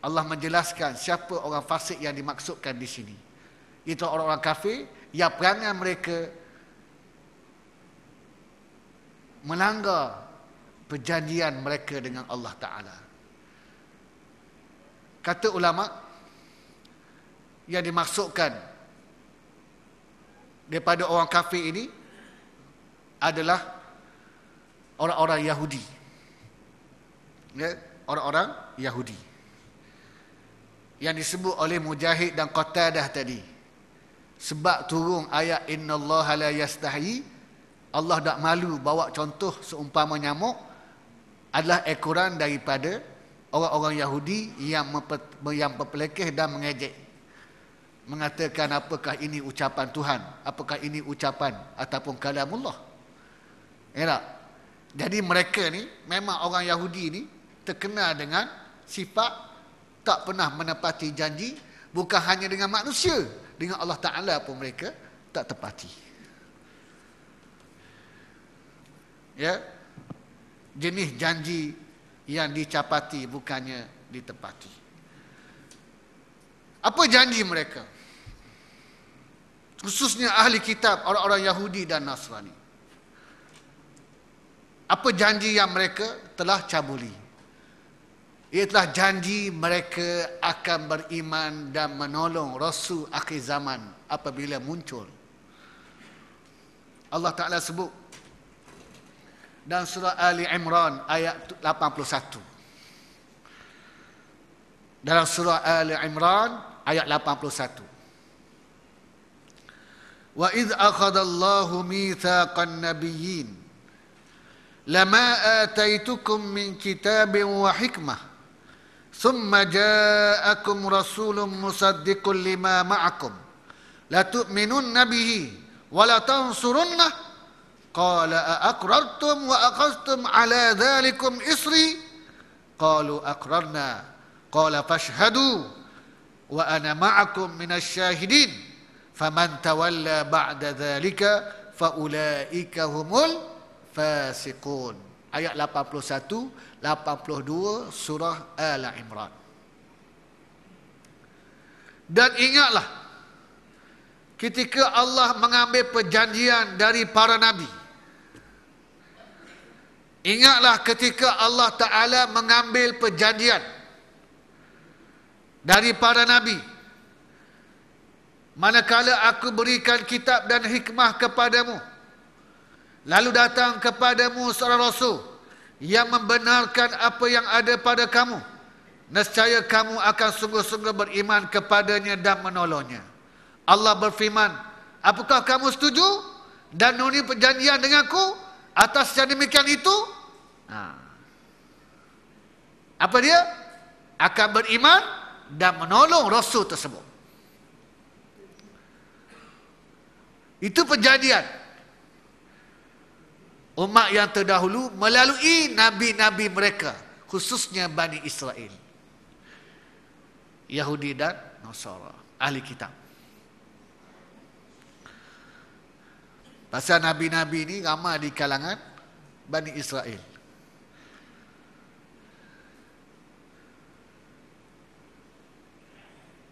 S1: Allah menjelaskan siapa orang fasik yang dimaksudkan di sini. Itu orang-orang kafir yang perangai mereka melanggar perjanjian mereka dengan Allah Ta'ala. Kata ulama yang dimaksudkan daripada orang kafir ini adalah orang-orang Yahudi. Ya, orang-orang Yahudi. Yang disebut oleh Mujahid dan Qatadah tadi. Sebab turun ayat Inna Allah la yastahi Allah tak malu bawa contoh seumpama nyamuk adalah ekoran daripada orang-orang Yahudi yang yang dan mengejek mengatakan apakah ini ucapan Tuhan apakah ini ucapan ataupun kalamullah Ya tak? Jadi mereka ni memang orang Yahudi ni terkenal dengan sifat tak pernah menepati janji bukan hanya dengan manusia dengan Allah Ta'ala pun mereka tak tepati ya jenis janji yang dicapati bukannya ditepati apa janji mereka khususnya ahli kitab orang-orang Yahudi dan Nasrani apa janji yang mereka telah cabuli. Ia telah janji mereka akan beriman dan menolong Rasul akhir zaman apabila muncul. Allah Ta'ala sebut dan surah Ali Imran ayat 81. Dalam surah Ali Imran ayat 81. وَإِذْ أَخَذَ اللَّهُ مِيثَاقَ النَّبِيِّينَ لما آتيتكم من كتاب وحكمة ثم جاءكم رسول مصدق لما معكم لتؤمنن به ولتنصرنه قال أأقررتم وأخذتم على ذلكم إصري قالوا أقررنا قال فاشهدوا وأنا معكم من الشاهدين فمن تولى بعد ذلك فأولئك هم fasiqun. Ayat 81, 82 surah Al-Imran. Dan ingatlah ketika Allah mengambil perjanjian dari para nabi. Ingatlah ketika Allah Taala mengambil perjanjian dari para nabi. Manakala aku berikan kitab dan hikmah kepadamu, Lalu datang kepadamu seorang rasul yang membenarkan apa yang ada pada kamu. Nescaya kamu akan sungguh-sungguh beriman kepadanya dan menolongnya. Allah berfirman, apakah kamu setuju dan nuni perjanjian denganku atas yang demikian itu? Ha. Apa dia? Akan beriman dan menolong rasul tersebut. Itu perjanjian umat yang terdahulu melalui nabi-nabi mereka khususnya Bani Israel Yahudi dan Nasara ahli kitab pasal nabi-nabi ini ramai di kalangan Bani Israel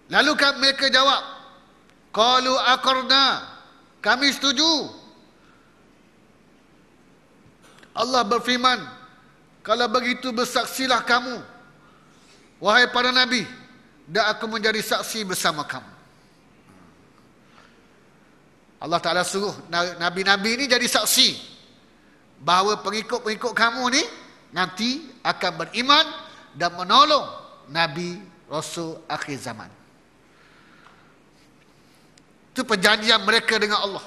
S1: Lalu mereka jawab, Kalu akorna, kami setuju Allah berfirman kalau begitu bersaksilah kamu wahai para nabi dan aku menjadi saksi bersama kamu Allah Ta'ala suruh Nabi-Nabi ini jadi saksi bahawa pengikut-pengikut kamu ni nanti akan beriman dan menolong Nabi Rasul akhir zaman. Itu perjanjian mereka dengan Allah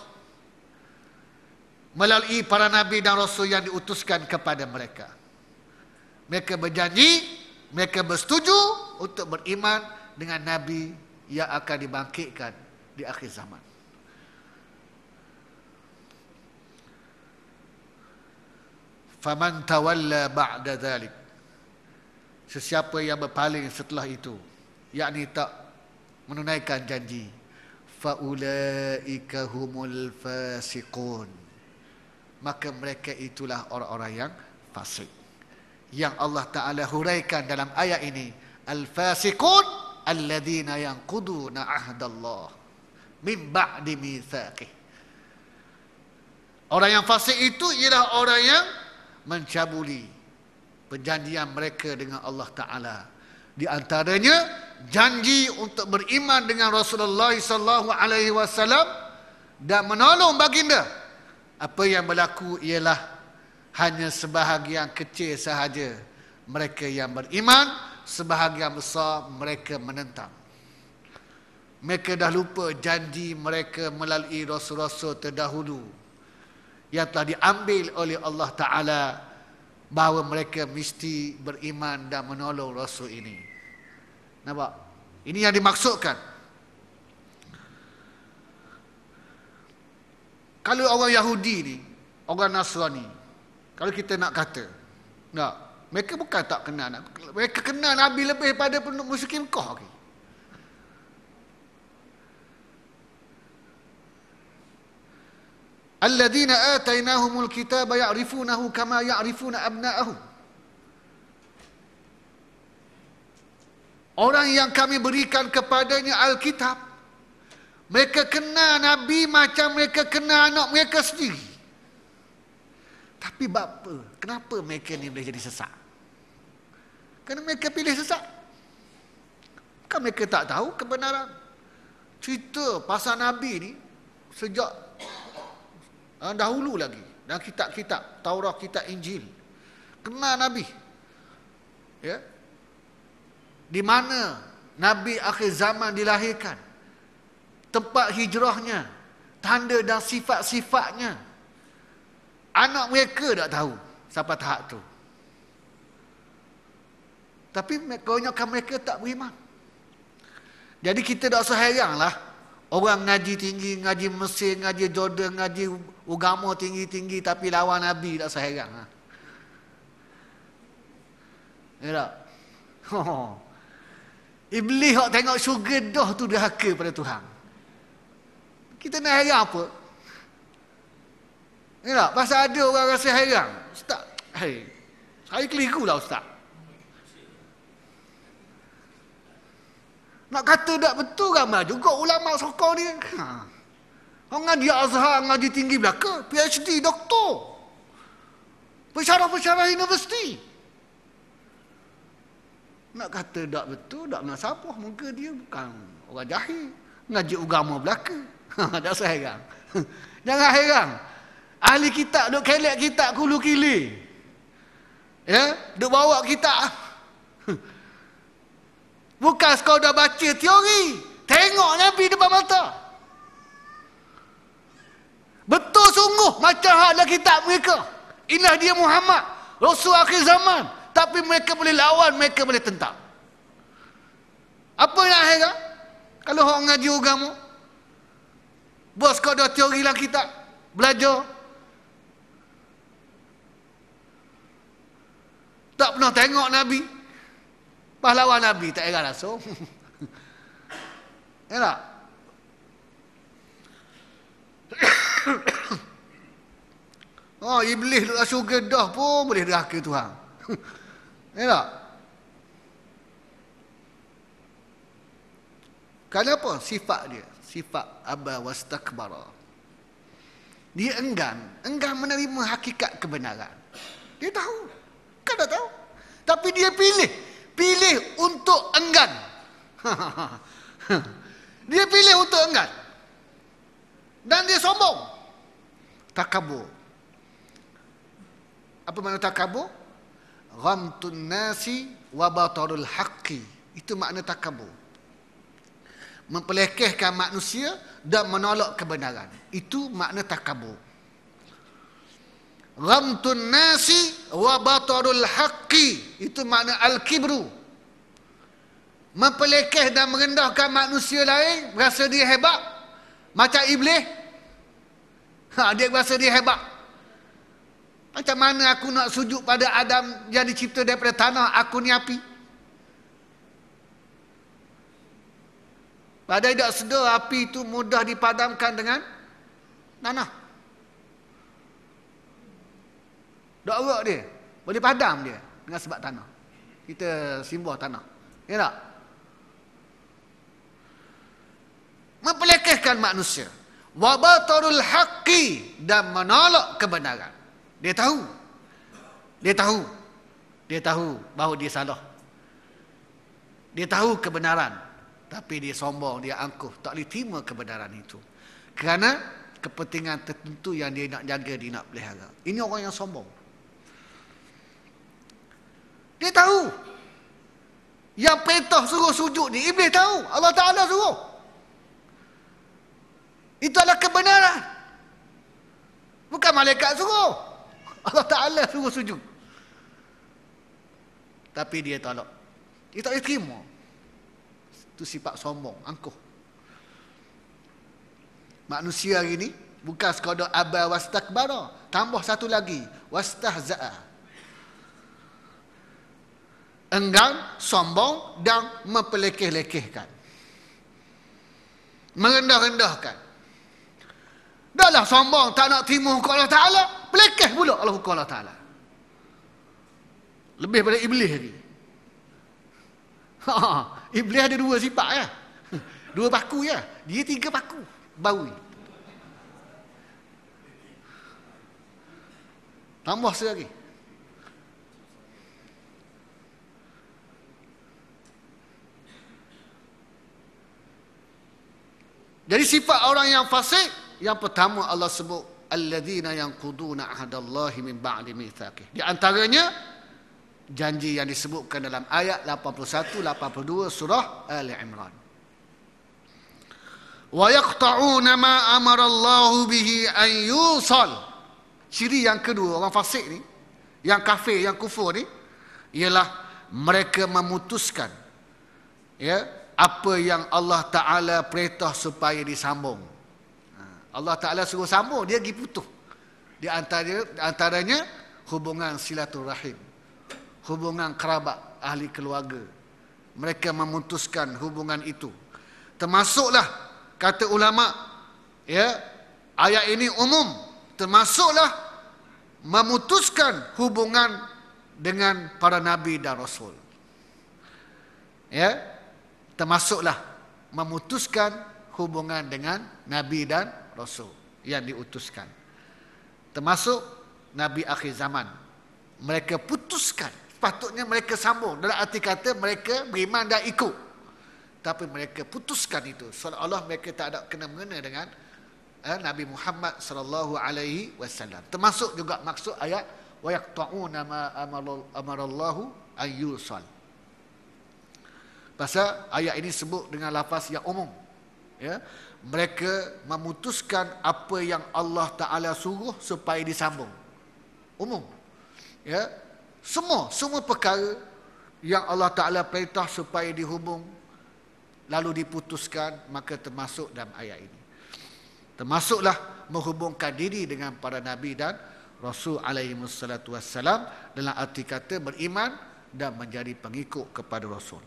S1: melalui para nabi dan rasul yang diutuskan kepada mereka. Mereka berjanji, mereka bersetuju untuk beriman dengan nabi yang akan dibangkitkan di akhir zaman. Faman tawalla ba'da dhalik. Sesiapa yang berpaling setelah itu, yakni tak menunaikan janji, fa'ulaika humul fasiqun maka mereka itulah orang-orang yang fasik. Yang Allah Taala huraikan dalam ayat ini, al-fasiqun yang kuduna 'ahdallah min ba'di mitsaqi. Orang yang fasik itu ialah orang yang mencabuli perjanjian mereka dengan Allah Taala. Di antaranya janji untuk beriman dengan Rasulullah sallallahu alaihi wasallam dan menolong baginda apa yang berlaku ialah hanya sebahagian kecil sahaja mereka yang beriman, sebahagian besar mereka menentang. Mereka dah lupa janji mereka melalui rasul-rasul terdahulu yang telah diambil oleh Allah Ta'ala bahawa mereka mesti beriman dan menolong rasul ini. Nampak? Ini yang dimaksudkan. Kalau orang Yahudi ni, orang Nasrani, kalau kita nak kata, nak, mereka bukan tak kenal Nabi. Mereka kenal Nabi lebih pada penduduk musyrik Mekah. Okay. Alladzina atainahumul kitaba ya'rifunahu kama ya'rifuna abna'ahum. Orang yang kami berikan kepadanya Alkitab mereka kenal Nabi macam mereka kenal anak mereka sendiri. Tapi bapa, kenapa mereka ni boleh jadi sesak? Kerana mereka pilih sesak? Bukan mereka tak tahu kebenaran. Cerita pasal Nabi ni sejak ah, dahulu lagi. Dan kitab-kitab, Taurah, kitab Injil. Kenal Nabi. Ya? Di mana Nabi akhir zaman dilahirkan tempat hijrahnya, tanda dan sifat-sifatnya. Anak mereka tak tahu sampai tahap tu. Tapi konyokan mereka tak beriman. Jadi kita tak usah lah, orang ngaji tinggi, ngaji Mesir, ngaji Jordan, ngaji agama tinggi-tinggi tapi lawan Nabi tak usah heran. Ha. Ya tak? (laughs) Iblis yang tengok syurga dah tu dahaka pada Tuhan. Kita nak heran apa? Ya tak? Pasal ada orang rasa heran. Ustaz, hey, saya keliru lah Ustaz. Nak kata tak betul ramai juga ulama sokong ni. Ha. Orang ngaji azhar, ngaji tinggi belaka, PhD, doktor. Pesara-pesara universiti. Nak kata tak betul, tak nak sapuh. Muka dia bukan orang jahil. Ngaji agama belaka. Ha, (laughs) tak usah heran. (laughs) Jangan heran. Ahli kitab duk kelek kitab kulu kili. Ya, duk bawa kita. (laughs) Bukan kau dah baca teori. Tengok Nabi depan mata. Betul sungguh macam halnya kitab mereka. Inilah dia Muhammad. Rasul akhir zaman. Tapi mereka boleh lawan, mereka boleh tentang. Apa yang akhirnya? Kalau orang ngaji agama, Buat sekadar teori lah kita. Belajar. Tak pernah tengok Nabi. Pahlawan Nabi tak heran langsung. Ya (laughs) tak? (coughs) Oh, iblis dekat syurga dah pun boleh derhaka Tuhan. Ya (laughs) tak? Kenapa sifat dia? sifat aba wastakbara. Dia enggan, enggan menerima hakikat kebenaran. Dia tahu, kan dah tahu. Tapi dia pilih, pilih untuk enggan. (laughs) dia pilih untuk enggan. Dan dia sombong. Takabur. Apa makna takabur? Ramtun nasi wa batarul haqqi. Itu makna takabur mempelekehkan manusia dan menolak kebenaran. Itu makna takabur. Ghamtun nasi wa batarul haqqi. Itu makna al-kibru. Mempelekeh dan merendahkan manusia lain. Rasa dia hebat. Macam iblis. Ha, dia rasa dia hebat. Macam mana aku nak sujud pada Adam yang dicipta daripada tanah. Aku ni api. Badai tak sedar api itu mudah dipadamkan dengan tanah. Dorok dia. Boleh padam dia dengan sebab tanah. Kita simbol tanah. Ya tak? Mempelekehkan manusia. Wabatarul haqqi dan menolak kebenaran. Dia tahu. Dia tahu. Dia tahu bahawa dia salah. Dia tahu kebenaran. Tapi dia sombong, dia angkuh, tak boleh terima kebenaran itu. Kerana kepentingan tertentu yang dia nak jaga, dia nak pelihara. Ini orang yang sombong. Dia tahu. Yang petah suruh sujud ni, Iblis tahu. Allah Ta'ala suruh. Itu adalah kebenaran. Bukan malaikat suruh. (laughs) Allah Ta'ala suruh sujud. Tapi dia tolak. Dia tak boleh terima. Itu sifat sombong, angkuh. Manusia hari ini bukan sekadar abal wastakbara. Tambah satu lagi, wastahza'a. Enggan, sombong dan mempelekeh-lekehkan. Merendah-rendahkan. Dahlah sombong, tak nak timu ke Allah Ta'ala, pelekeh pula Allah Ta'ala. Lebih pada iblis lagi. Ha, ha, iblis ada dua sifat ya. Dua paku ya. Dia tiga paku. Bau. Tambah satu lagi. Jadi sifat orang yang fasik yang pertama Allah sebut alladzina yanquduna ahdallahi min ba'di mitsaqih. Di antaranya janji yang disebutkan dalam ayat 81 82 surah Al Imran. Wa yaqta'un ma amara Allah bihi an yusal. Ciri yang kedua orang fasik ni, yang kafir, yang kufur ni ialah mereka memutuskan ya apa yang Allah Taala perintah supaya disambung. Ha, Allah Taala suruh sambung, dia pergi putus. Di antara antaranya hubungan silaturahim hubungan kerabat ahli keluarga mereka memutuskan hubungan itu termasuklah kata ulama ya ayat ini umum termasuklah memutuskan hubungan dengan para nabi dan rasul ya termasuklah memutuskan hubungan dengan nabi dan rasul yang diutuskan termasuk nabi akhir zaman mereka putuskan Patutnya mereka sambung. Dalam arti kata mereka beriman dan ikut. Tapi mereka putuskan itu. seolah Allah mereka tak ada kena-mengena dengan eh, Nabi Muhammad sallallahu alaihi wasallam. Termasuk juga maksud ayat wa yaqta'una ma amarallahu Allah yusal. Pasal ayat ini sebut dengan lafaz yang umum. Ya. Mereka memutuskan apa yang Allah Ta'ala suruh supaya disambung. Umum. Ya. Semua, semua perkara yang Allah Ta'ala perintah supaya dihubung lalu diputuskan maka termasuk dalam ayat ini. Termasuklah menghubungkan diri dengan para Nabi dan Rasul alaihi wassalatu wassalam dalam arti kata beriman dan menjadi pengikut kepada Rasul.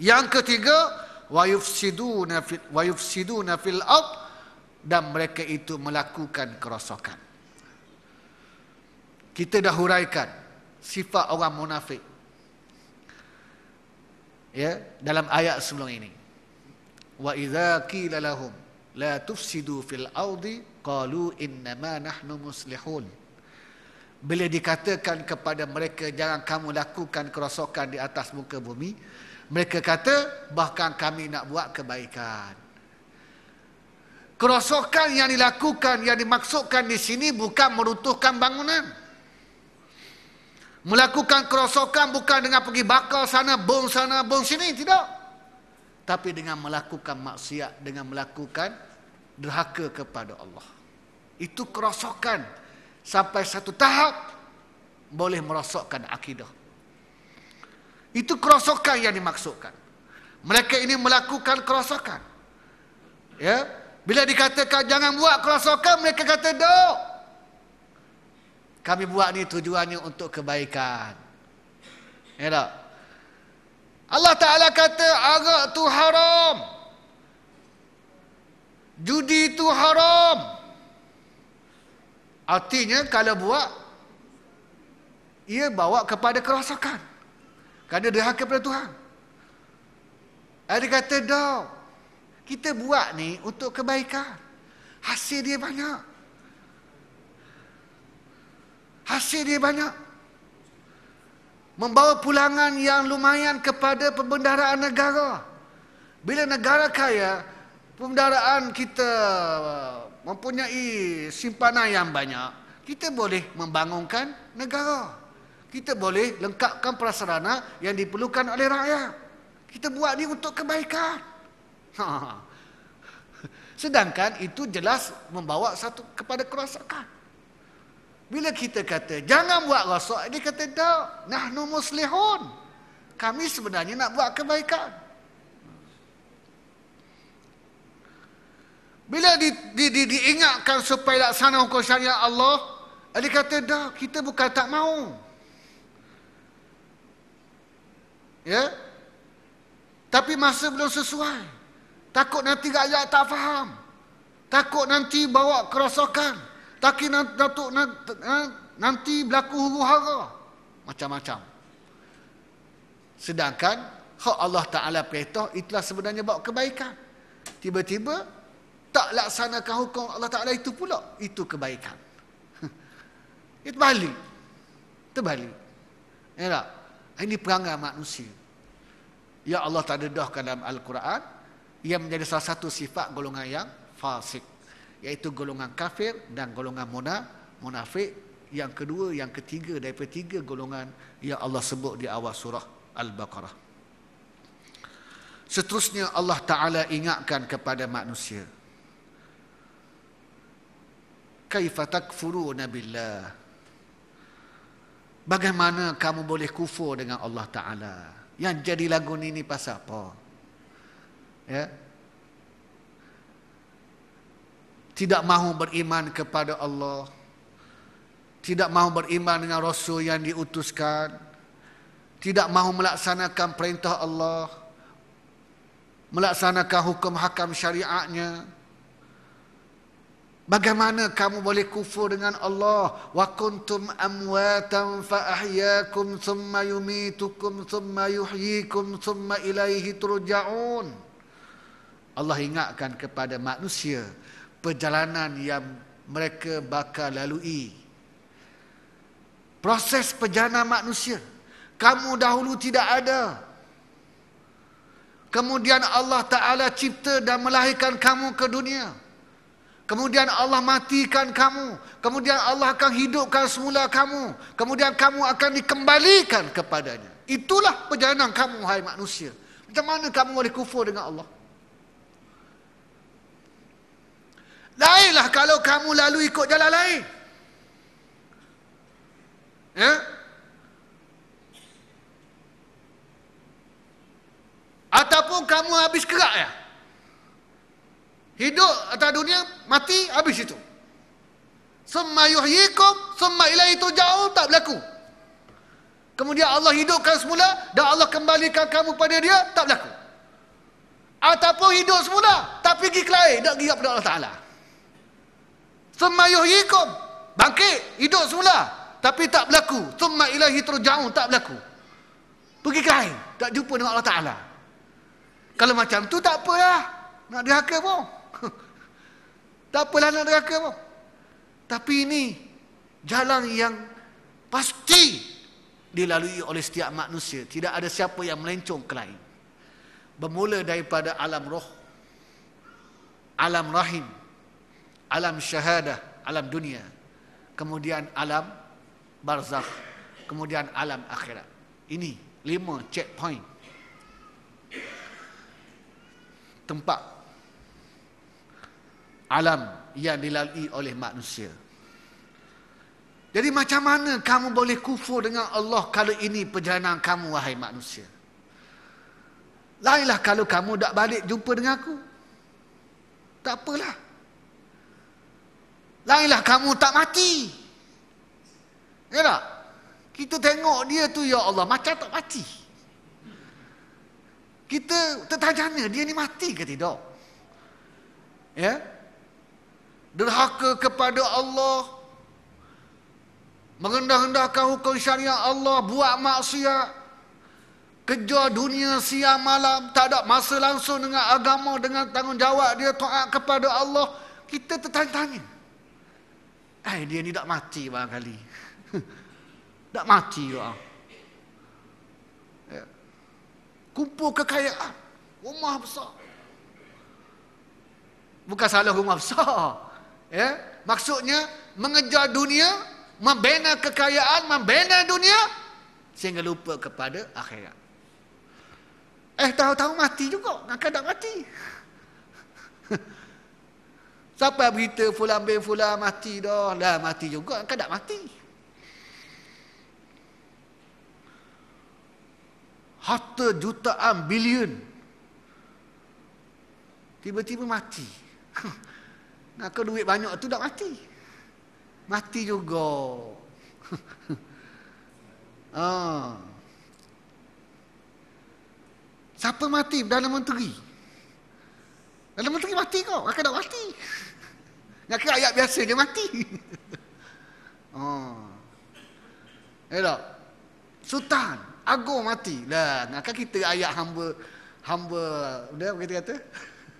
S1: Yang ketiga, wayufsiduna fil, wayufsiduna fil ard dan mereka itu melakukan kerosakan kita dah huraikan sifat orang munafik ya dalam ayat sebelum ini wa idza qila lahum la tufsidu fil ardi qalu inna ma nahnu muslihun bila dikatakan kepada mereka jangan kamu lakukan kerosakan di atas muka bumi mereka kata bahkan kami nak buat kebaikan kerosakan yang dilakukan yang dimaksudkan di sini bukan meruntuhkan bangunan melakukan kerosokan bukan dengan pergi bakal sana, bom sana, bom sini, tidak. Tapi dengan melakukan maksiat, dengan melakukan derhaka kepada Allah. Itu kerosokan sampai satu tahap boleh merosokkan akidah. Itu kerosokan yang dimaksudkan. Mereka ini melakukan kerosokan. Ya, bila dikatakan jangan buat kerosokan, mereka kata dok kami buat ni tujuannya untuk kebaikan. Ya tak? Allah Ta'ala kata arak tu haram. Judi tu haram. Artinya kalau buat, ia bawa kepada kerosakan. Kerana dia hakil pada Tuhan. Ada kata dah, kita buat ni untuk kebaikan. Hasil dia banyak. Hasil dia banyak. Membawa pulangan yang lumayan kepada pembendaraan negara. Bila negara kaya, pembendaraan kita uh, mempunyai simpanan yang banyak, kita boleh membangunkan negara. Kita boleh lengkapkan prasarana yang diperlukan oleh rakyat. Kita buat ini untuk kebaikan. Ha. Sedangkan itu jelas membawa satu kepada kerosakan. Bila kita kata jangan buat rosak, dia kata tak. Nahnu muslihun. Kami sebenarnya nak buat kebaikan. Bila di, di, di, diingatkan supaya laksana hukum syariat Allah, dia kata dah kita bukan tak mau. Ya? Tapi masa belum sesuai. Takut nanti rakyat tak faham. Takut nanti bawa kerosakan. Tak nanti, datuk nanti berlaku huru hara macam-macam sedangkan hak Allah Taala perintah itulah sebenarnya bawa kebaikan tiba-tiba tak laksanakan hukum Allah Taala itu pula itu kebaikan (laughs) itu balik terbalik ya ini perangai manusia ya Allah tak dedahkan dalam al-Quran ia menjadi salah satu sifat golongan yang fasik iaitu golongan kafir dan golongan mona, munafik. Yang kedua, yang ketiga daripada tiga golongan yang Allah sebut di awal surah Al-Baqarah. Seterusnya Allah Ta'ala ingatkan kepada manusia. Kaifa takfuru nabilah Bagaimana kamu boleh kufur dengan Allah Ta'ala? Yang jadi lagu ini ni pasal apa? Ya, tidak mahu beriman kepada Allah tidak mahu beriman dengan rasul yang diutuskan tidak mahu melaksanakan perintah Allah melaksanakan hukum hakam syariatnya Bagaimana kamu boleh kufur dengan Allah? Wa kuntum amwatan fa ahyaakum thumma yumiitukum thumma yuhyiikum thumma ilaihi turja'un. Allah ingatkan kepada manusia perjalanan yang mereka bakal lalui. Proses perjalanan manusia. Kamu dahulu tidak ada. Kemudian Allah Ta'ala cipta dan melahirkan kamu ke dunia. Kemudian Allah matikan kamu. Kemudian Allah akan hidupkan semula kamu. Kemudian kamu akan dikembalikan kepadanya. Itulah perjalanan kamu, hai manusia. Macam mana kamu boleh kufur dengan Allah? Lainlah kalau kamu lalu ikut jalan lain. Ya? Ataupun kamu habis kerak ya? Hidup atas dunia, mati, habis itu. Semua yuhyikum, semua ilah itu jauh, tak berlaku. Kemudian Allah hidupkan semula dan Allah kembalikan kamu pada dia, tak berlaku. Ataupun hidup semula, tapi pergi ke lain, tak pergi kepada Allah Ta'ala. Semayuh yuhyikum. Bangkit, hidup semula. Tapi tak berlaku. Thumma ilahi turja'un. Tak berlaku. Pergi ke lain. Tak jumpa dengan Allah Ta'ala. Kalau macam tu tak apalah. Nak derhaka pun. (laughs) tak apalah nak derhaka pun. Tapi ini jalan yang pasti dilalui oleh setiap manusia. Tidak ada siapa yang melencong ke lain. Bermula daripada alam roh. Alam rahim alam syahadah, alam dunia. Kemudian alam barzakh. Kemudian alam akhirat. Ini lima checkpoint. Tempat alam yang dilalui oleh manusia. Jadi macam mana kamu boleh kufur dengan Allah kalau ini perjalanan kamu wahai manusia? Lainlah kalau kamu tak balik jumpa dengan aku. Tak apalah. Lainlah kamu tak mati. Ya tak? Kita tengok dia tu ya Allah macam tak mati. Kita tertanya dia ni mati ke tidak? Ya? Derhaka kepada Allah. Merendah-rendahkan hukum syariah Allah. Buat maksiat. Kejar dunia siang malam. Tak ada masa langsung dengan agama. Dengan tanggungjawab dia. Tuak kepada Allah. Kita tertanya-tanya. Hai, dia ni tak mati barangkali. (laughs) tak mati ke? Ya. Kumpul kekayaan. Rumah besar. Bukan salah rumah besar. Ya. Maksudnya, mengejar dunia, membina kekayaan, membina dunia, sehingga lupa kepada akhirat. Eh, tahu-tahu mati juga. Kadang-kadang mati. (laughs) Siapa berita fulan bin fulan mati dah. Dah mati juga. Kan tak mati. Harta jutaan bilion. Tiba-tiba mati. Nak ke duit banyak tu tak mati. Mati juga. (laughs) Ah. Siapa mati? Dalam Menteri. dalam Menteri mati kau. Akan tak Mati. (laughs) Nak kira ayat biasa dia mati. oh. (laughs) Ya Sultan agung mati. Lah, nak kita ayat hamba hamba dia kita kata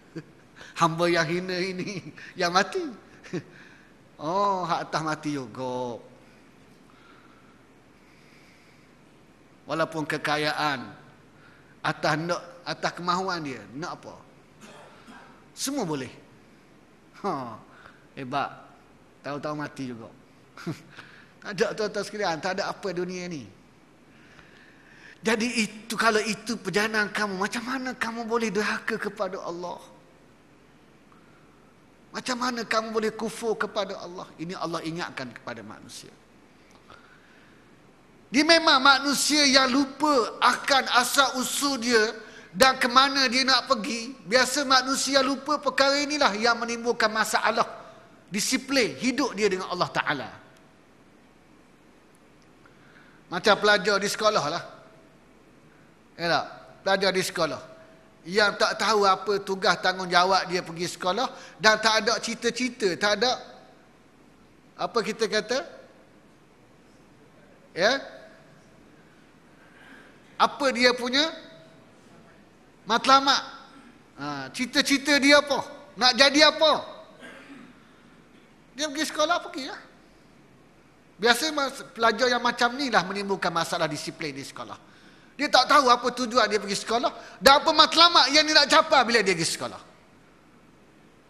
S1: (laughs) hamba yang hina ini (laughs) yang mati. oh, hak atas mati juga. Walaupun kekayaan atas nak atas kemahuan dia, nak apa? Semua boleh. Ha. Huh. Hebat. Tahu-tahu mati juga. (laughs) tak ada tuan-tuan sekalian. Tak ada apa dunia ni. Jadi itu kalau itu perjalanan kamu. Macam mana kamu boleh durhaka kepada Allah? Macam mana kamu boleh kufur kepada Allah? Ini Allah ingatkan kepada manusia. Dia memang manusia yang lupa akan asal usul dia dan ke mana dia nak pergi. Biasa manusia lupa perkara inilah yang menimbulkan masalah disiplin hidup dia dengan Allah Ta'ala macam pelajar di sekolah lah ya tak? pelajar di sekolah yang tak tahu apa tugas tanggungjawab dia pergi sekolah dan tak ada cita-cita tak ada apa kita kata ya apa dia punya matlamat ha, cita-cita dia apa nak jadi apa dia pergi sekolah, pergi lah. Biasa pelajar yang macam ni lah menimbulkan masalah disiplin di sekolah. Dia tak tahu apa tujuan dia pergi sekolah dan apa matlamat yang dia nak capai bila dia pergi sekolah.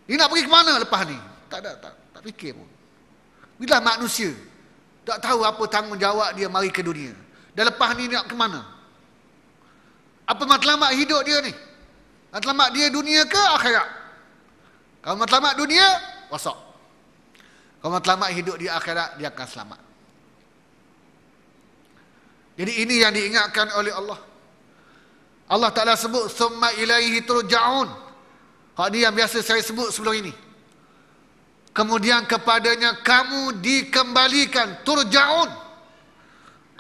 S1: Dia nak pergi ke mana lepas ni? Tak ada, tak, tak fikir pun. Bila manusia tak tahu apa tanggungjawab dia mari ke dunia. Dan lepas ni nak ke mana? Apa matlamat hidup dia ni? Matlamat dia dunia ke akhirat? Kalau matlamat dunia, wasak. Kalau mau selamat hidup di akhirat, dia akan selamat. Jadi ini yang diingatkan oleh Allah. Allah Ta'ala sebut, Summa ilaihi turja'un. Hak dia yang biasa saya sebut sebelum ini. Kemudian kepadanya kamu dikembalikan. Turja'un.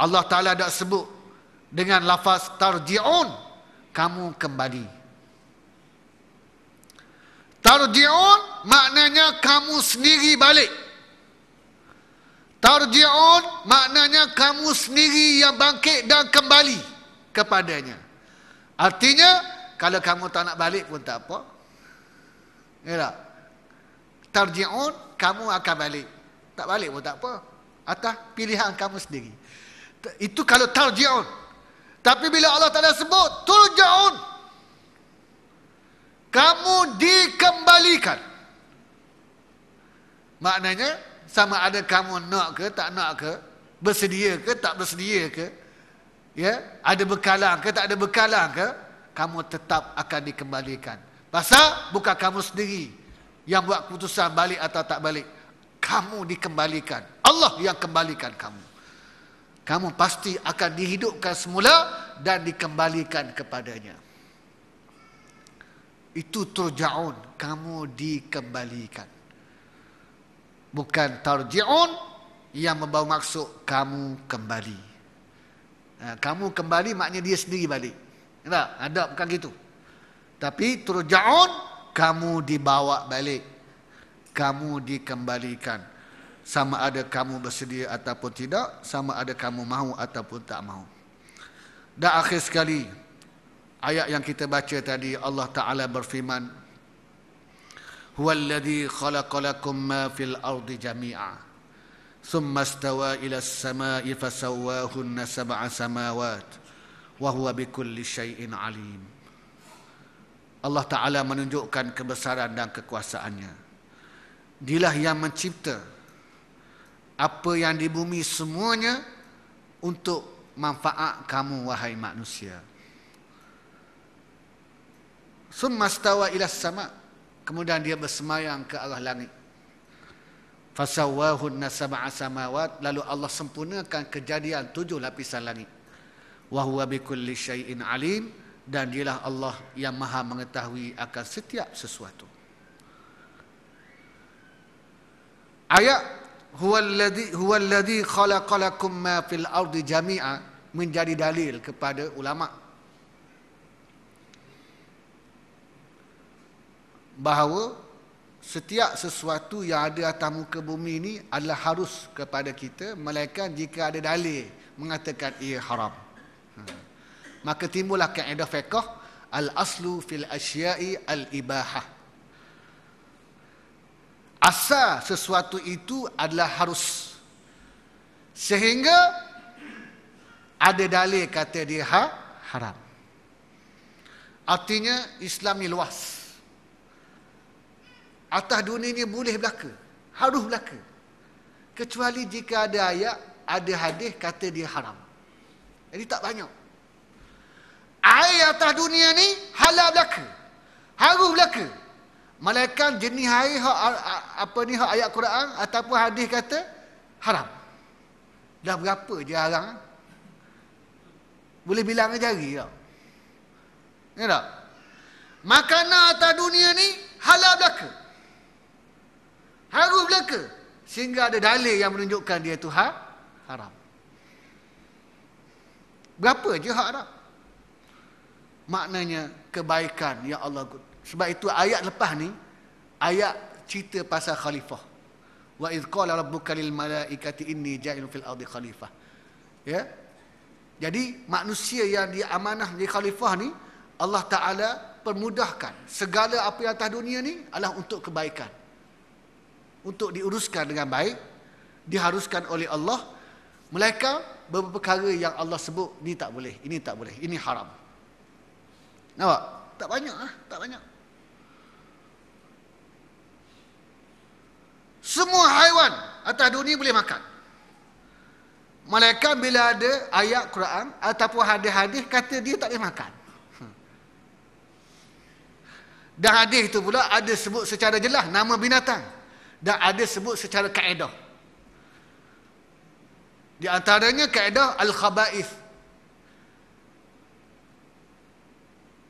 S1: Allah Ta'ala dah sebut dengan lafaz tarji'un. Kamu kembali. Tarji'un maknanya kamu sendiri balik. Tarji'un maknanya kamu sendiri yang bangkit dan kembali kepadanya. Artinya kalau kamu tak nak balik pun tak apa. Ya Tarji'un kamu akan balik. Tak balik pun tak apa. Atas pilihan kamu sendiri. Itu kalau tarji'un. Tapi bila Allah Ta'ala sebut, turja'un. Kamu dikembalikan. Maknanya, sama ada kamu nak ke tak nak ke bersedia ke tak bersedia ke ya ada bekalan ke tak ada bekalan ke kamu tetap akan dikembalikan pasal bukan kamu sendiri yang buat keputusan balik atau tak balik kamu dikembalikan Allah yang kembalikan kamu kamu pasti akan dihidupkan semula dan dikembalikan kepadanya itu turjaun kamu dikembalikan bukan tarji'un yang membawa maksud kamu kembali. Ha, kamu kembali maknanya dia sendiri balik. Ada, ha, ada bukan gitu. Tapi turja'un kamu dibawa balik. Kamu dikembalikan. Sama ada kamu bersedia ataupun tidak, sama ada kamu mahu ataupun tak mahu. Dan akhir sekali ayat yang kita baca tadi Allah Taala berfirman هو الذي ma fil ما jamia, الارض جميعا ثم استوى الى السماء فسواهن سبع سماوات وهو بكل شيء عليم Allah Ta'ala menunjukkan kebesaran dan kekuasaannya. Dialah yang mencipta apa yang di bumi semuanya untuk manfaat kamu wahai manusia. Summa stawa ila sama' Kemudian dia bersemayam ke arah langit. Fasawahu nasabah samawat lalu Allah sempurnakan kejadian tujuh lapisan langit. Wa huwa bikulli syai'in alim dan dialah Allah yang Maha mengetahui akan setiap sesuatu. Ayat huwallazi huwallazi khalaqalakum ma fil ardi jami'a menjadi dalil kepada ulama' bahawa setiap sesuatu yang ada atas muka bumi ini adalah harus kepada kita melainkan jika ada dalil mengatakan ia haram. Ha. Maka timbullah kaedah fiqh al-aslu fil asyai al-ibahah. Asal sesuatu itu adalah harus sehingga ada dalil kata dia ha, haram. Artinya Islam ni luas. Atas dunia ni boleh berlaku. Harus berlaku. Kecuali jika ada ayat, ada hadis kata dia haram. Jadi tak banyak. Air atas dunia ni halal berlaku. Harus berlaku. Malaikat jenis air ha, apa ni ha, ayat Quran ataupun hadis kata haram. Dah berapa je haram? Boleh bilang jari ke? Tak? Ya tak? Makanan atas dunia ni halal belaka. Haram belaka. Sehingga ada dalil yang menunjukkan dia itu ha, haram. Berapa je haram? Maknanya kebaikan ya Allah. Sebab itu ayat lepas ni ayat cerita pasal khalifah. Wa idh qala rabbuka lil malaikati inni ja'il fil ardi khalifah. Ya. Jadi manusia yang diamanah amanah jadi khalifah ni Allah Taala permudahkan segala apa yang atas dunia ni adalah untuk kebaikan untuk diuruskan dengan baik diharuskan oleh Allah mereka beberapa perkara yang Allah sebut ni tak boleh ini tak boleh ini haram nampak tak banyak ah tak banyak semua haiwan atas dunia boleh makan Malaikat bila ada ayat Quran ataupun hadis-hadis kata dia tak boleh makan. Dan hadis itu pula ada sebut secara jelas nama binatang dan ada sebut secara kaedah di antaranya kaedah al-khaba'if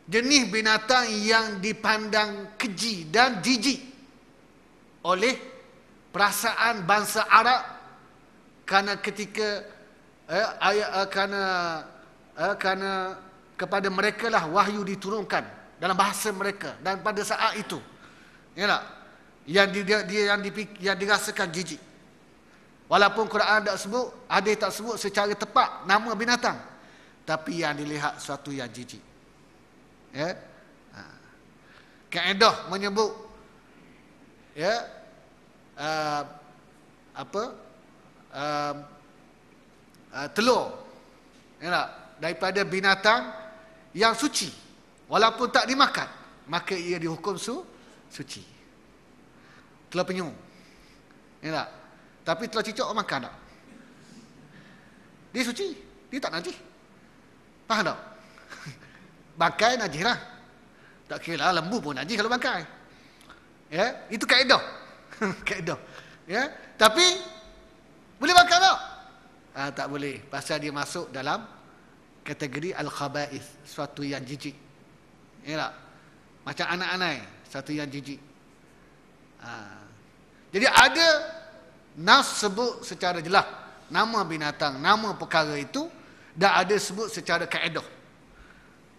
S1: jenis binatang yang dipandang keji dan jijik oleh perasaan bangsa Arab kerana ketika eh, ayat eh, kerana eh, kerana kepada mereka lah wahyu diturunkan dalam bahasa mereka dan pada saat itu ya tak? yang dia, dia yang di yang dirasakan jijik. Walaupun Quran tak sebut, hadis tak sebut secara tepat nama binatang. Tapi yang dilihat suatu yang jijik. Ya. Ha. Kaedah menyebut ya. Uh, apa? Uh, uh, telur. Ya tak? Daripada binatang yang suci. Walaupun tak dimakan, maka ia dihukum su suci telur penyu. Ya tak? Tapi telur cicak makan tak? Dia suci. Dia tak najis. Faham tak? Bakai (laughs) najis lah. Tak kira lah lembu pun najis kalau bakai. Ya, itu kaedah. (laughs) kaedah. Ya, tapi boleh makan tak? Ha, tak boleh. Pasal dia masuk dalam kategori al-khaba'is. Suatu yang jijik. Ya tak? Macam anak-anak. Satu yang jijik. Ha. Jadi ada nas sebut secara jelas nama binatang, nama perkara itu dan ada sebut secara kaedah.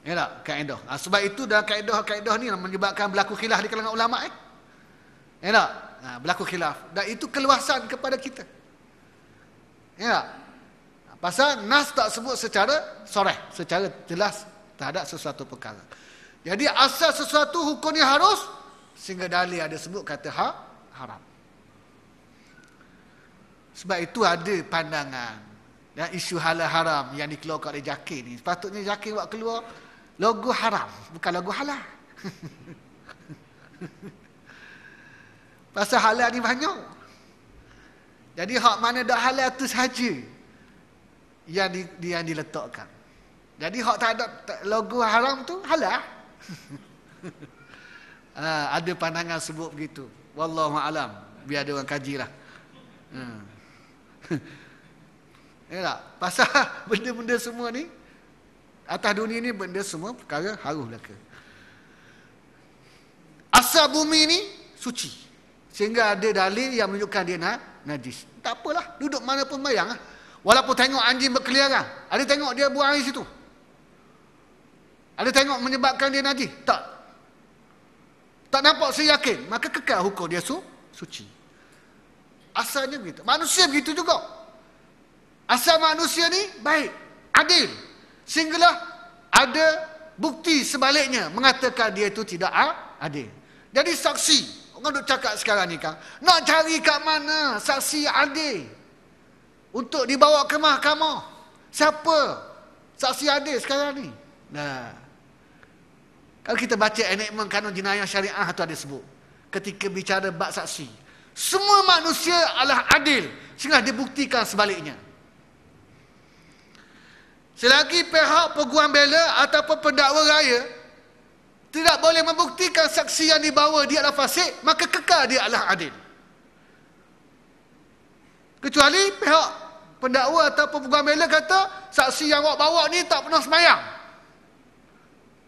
S1: Ya tak? Kaedah. Ha, sebab itu dah kaedah-kaedah ni lah menyebabkan berlaku khilaf di kalangan ulama eh. Ya tak? Ha, berlaku khilaf. Dan itu keluasan kepada kita. Ya tak? Ha, pasal Nas tak sebut secara soreh. Secara jelas terhadap sesuatu perkara. Jadi asal sesuatu hukumnya harus sehingga dalil ada sebut kata ha, haram sebab itu ada pandangan ya, isu halal haram yang dikeluarkan oleh Jakir ni sepatutnya Jakir buat keluar logo haram bukan logo halal (laughs) pasal halal ni banyak jadi hak mana dah halal tu saja yang di, yang diletakkan jadi hak tak ada logo haram tu halal (laughs) Ha, ada pandangan sebut begitu. Wallahu alam. Biar ada orang kajilah. Hmm. Ha. (laughs) Ya Pasal (laughs) benda-benda semua ni atas dunia ni benda semua perkara haruh belaka. Asal bumi ni suci. Sehingga ada dalil yang menunjukkan dia nak najis. Tak apalah, duduk mana pun bayang. Lah. Walaupun tengok anjing berkeliaran, ada tengok dia buang air situ. Ada tengok menyebabkan dia najis? Tak. Tak nampak saya yakin. Maka kekal hukum dia su, suci. Asalnya begitu. Manusia begitu juga. Asal manusia ni baik. Adil. Sehinggalah ada bukti sebaliknya mengatakan dia itu tidak adil. Jadi saksi. Orang duk cakap sekarang ni kan. Nak cari kat mana saksi adil. Untuk dibawa ke mahkamah. Siapa saksi adil sekarang ni? Nah. Kalau kita baca enakmen kanun jenayah syariah itu ada sebut. Ketika bicara bak saksi. Semua manusia adalah adil. Sehingga dibuktikan sebaliknya. Selagi pihak peguam bela ataupun pendakwa raya tidak boleh membuktikan saksi yang dibawa dia adalah fasik, maka kekal dia adalah adil. Kecuali pihak pendakwa ataupun peguam bela kata saksi yang awak bawa ni tak pernah semayang.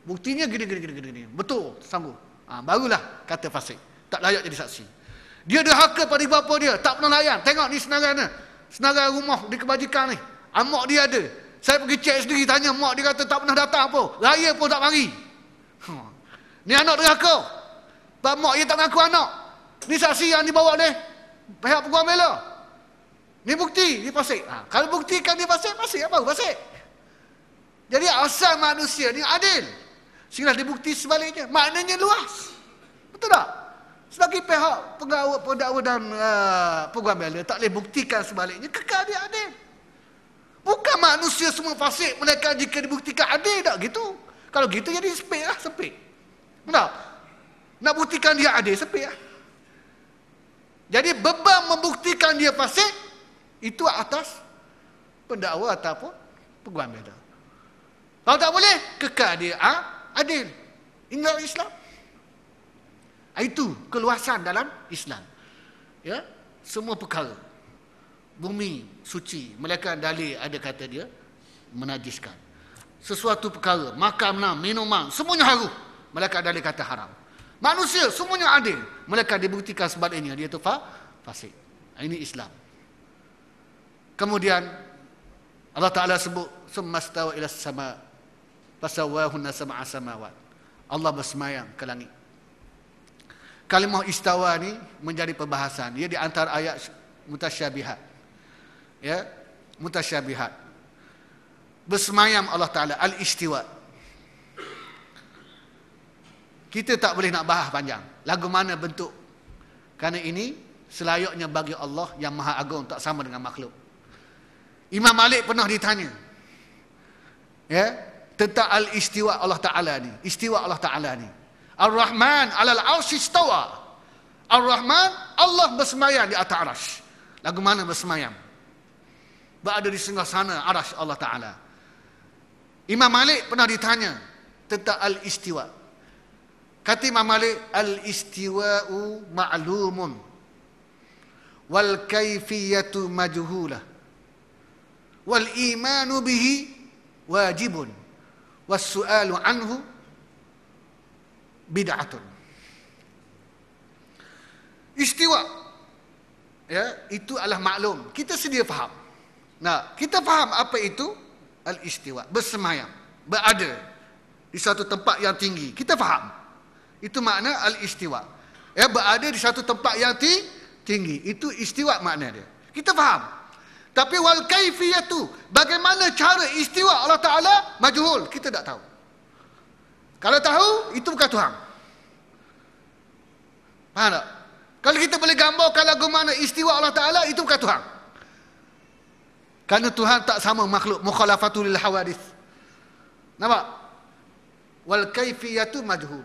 S1: Buktinya gini gini gini gini. Betul, sanggup. Ha, ah, barulah kata fasik. Tak layak jadi saksi. Dia derhaka pada ibu bapa dia, tak pernah layan. Tengok ni senarai ni. Senarai rumah di kebajikan ni. Amak ah, dia ada. Saya pergi cek sendiri tanya mak dia kata tak pernah datang apa. Raya pun tak mari. Ha. Ni anak kau, Pak mak dia tak mengaku anak. Ni saksi yang dibawa oleh pihak peguam bela. Ni bukti, ni fasik. Ha. kalau buktikan dia fasik, fasik apa? Fasik. Jadi asal manusia ni adil. Sehingga dibukti sebaliknya. Maknanya luas. Betul tak? Sebagai pihak pengawal pendakwa dan uh, program bela tak boleh buktikan sebaliknya kekal dia adil. Bukan manusia semua fasik mereka jika dibuktikan adil tak gitu. Kalau gitu jadi sepik lah, sepik. Benar? Nak buktikan dia adil, sepik lah. Jadi beban membuktikan dia fasik itu atas pendakwa ataupun peguam bela. Kalau tak boleh, kekal dia ha? adil hingga Islam. Itu keluasan dalam Islam. Ya, semua perkara bumi suci, melainkan dali ada kata dia menajiskan. Sesuatu perkara, makanan, minuman, semuanya haram. Melainkan dali kata haram. Manusia semuanya adil. Mereka dibuktikan sebab ini. Dia itu fa, fasik. Ah, ini Islam. Kemudian Allah Ta'ala sebut. Semastawa ila sama' fasawahunna sab'a samawat. Allah bersemayam ke langit. Kalimah istawa ni menjadi perbahasan. Ia di antara ayat mutasyabihat. Ya, mutasyabihat. Bersemayam Allah Taala al-istiwa. Kita tak boleh nak bahas panjang. Lagu mana bentuk? Karena ini selayaknya bagi Allah yang maha agung tak sama dengan makhluk. Imam Malik pernah ditanya. Ya, tentang al-istiwa Allah Ta'ala ni. Istiwa Allah Ta'ala ni. al rahman alal arsh al rahman Allah bersemayam di atas arash, Lagu mana bersemayam? Berada di sengah sana arash Allah Ta'ala. Imam Malik pernah ditanya tentang al-istiwa. Kata Imam Malik, al-istiwa'u ma'lumun. Wal-kaifiyatu majuhulah. Wal-imanu bihi wajibun wassu'alu anhu bid'atun istiwa ya itu adalah maklum kita sedia faham nah kita faham apa itu al istiwa bersemayam berada di satu tempat yang tinggi kita faham itu makna al istiwa ya berada di satu tempat yang tinggi itu istiwa makna dia kita faham tapi wal kaifiyah tu, bagaimana cara istiwa Allah Ta'ala, majhul, kita tak tahu. Kalau tahu, itu bukan Tuhan. Mana? Kalau kita boleh gambarkan lagu mana istiwa Allah Ta'ala, itu bukan Tuhan. Kerana Tuhan tak sama makhluk. Mukhalafatul lil hawadith. Nampak? Wal kaifiyah tu majhul.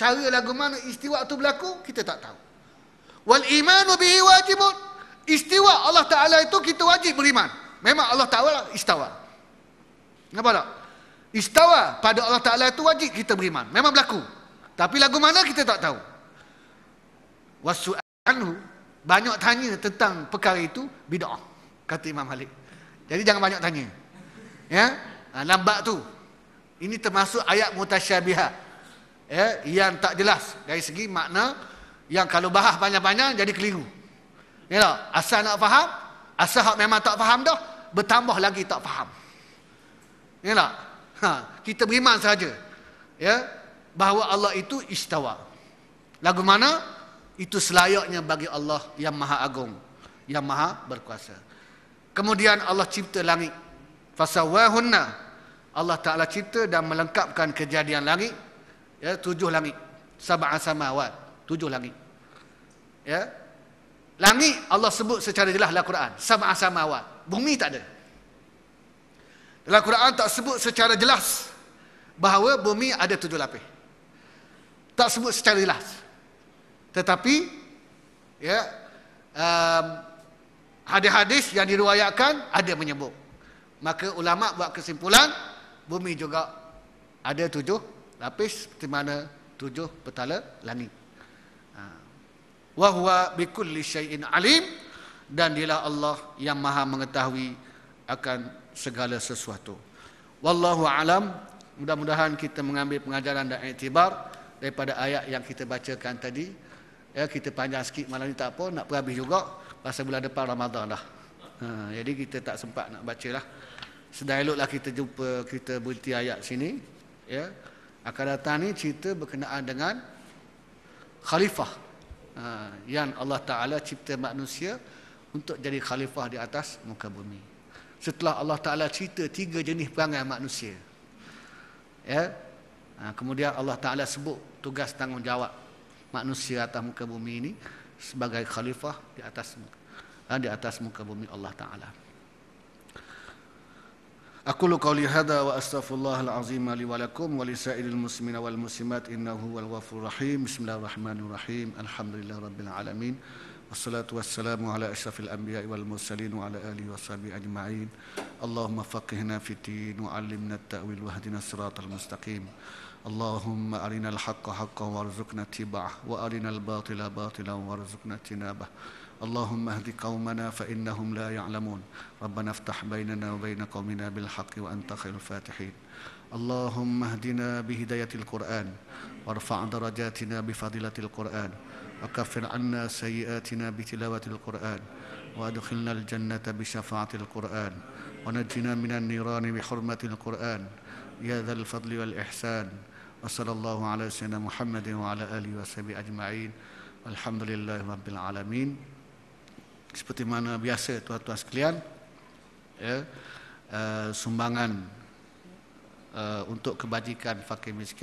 S1: Cara lagu mana istiwa itu berlaku, kita tak tahu. Wal imanu bihi wajibun. Istiwa Allah Ta'ala itu kita wajib beriman. Memang Allah Ta'ala istawa. Nampak tak? Istawa pada Allah Ta'ala itu wajib kita beriman. Memang berlaku. Tapi lagu mana kita tak tahu. Wasu'anhu. Banyak tanya tentang perkara itu. Bida'ah. Kata Imam Malik. Jadi jangan banyak tanya. Ya? Ha, lambat tu. Ini termasuk ayat mutasyabihat. Ya? Yang tak jelas. Dari segi makna. Yang kalau bahas banyak-banyak jadi keliru you asal nak faham asal hak memang tak faham dah bertambah lagi tak faham you know, ha, kita beriman saja ya bahawa Allah itu istawa lagu mana itu selayaknya bagi Allah yang maha agung yang maha berkuasa kemudian Allah cipta langit fasawahunna Allah Ta'ala cipta dan melengkapkan kejadian langit ya, tujuh langit sabah samawat tujuh langit ya Langit Allah sebut secara jelas dalam Quran. Sama sama awal. Bumi tak ada. Dalam Quran tak sebut secara jelas bahawa bumi ada tujuh lapis. Tak sebut secara jelas. Tetapi ya um, hadis-hadis yang diriwayatkan ada menyebut. Maka ulama buat kesimpulan bumi juga ada tujuh lapis seperti mana tujuh petala langit wa huwa bi kulli syai'in alim dan dialah Allah yang maha mengetahui akan segala sesuatu. Wallahu alam. Mudah-mudahan kita mengambil pengajaran dan iktibar daripada ayat yang kita bacakan tadi. Ya, kita panjang sikit malam ni tak apa, nak berhabis juga pasal bulan depan Ramadan dah. Ha, jadi kita tak sempat nak bacalah. Sedai eloklah kita jumpa kita berhenti ayat sini. Ya. Akan datang ni cerita berkenaan dengan khalifah. Ha, yang Allah Ta'ala cipta manusia untuk jadi khalifah di atas muka bumi. Setelah Allah Ta'ala cipta tiga jenis perangai manusia. Ya? Ha, kemudian Allah Ta'ala sebut tugas tanggungjawab manusia atas muka bumi ini sebagai khalifah di atas muka, ha, di atas muka bumi Allah Ta'ala. أقول قولي هذا وأستغفر الله العظيم لي ولكم ولسائر المسلمين والمسلمات إنه هو الغفور الرحيم بسم الله الرحمن الرحيم الحمد لله رب العالمين والصلاة والسلام على أشرف الأنبياء والمرسلين وعلى آله وصحبه أجمعين اللهم فقهنا في الدين وعلمنا التأويل واهدنا الصراط المستقيم اللهم أرنا الحق حقا وارزقنا اتباعه وأرنا الباطل باطلا وارزقنا اجتنابه اللهم اهد قومنا فإنهم لا يعلمون ربنا افتح بيننا وبين قومنا بالحق وأنت خير الفاتحين اللهم اهدنا بهداية القرآن وارفع درجاتنا بفضيلة القرآن وكفر عنا سيئاتنا بتلاوة القرآن وأدخلنا الجنة بشفاعة القرآن ونجنا من النيران بحرمة القرآن يا ذا الفضل والإحسان وصلى الله على سيدنا محمد وعلى آله وصحبه أجمعين الحمد لله رب العالمين seperti mana biasa tuan-tuan sekalian ya uh, sumbangan uh, untuk kebajikan fakir miskin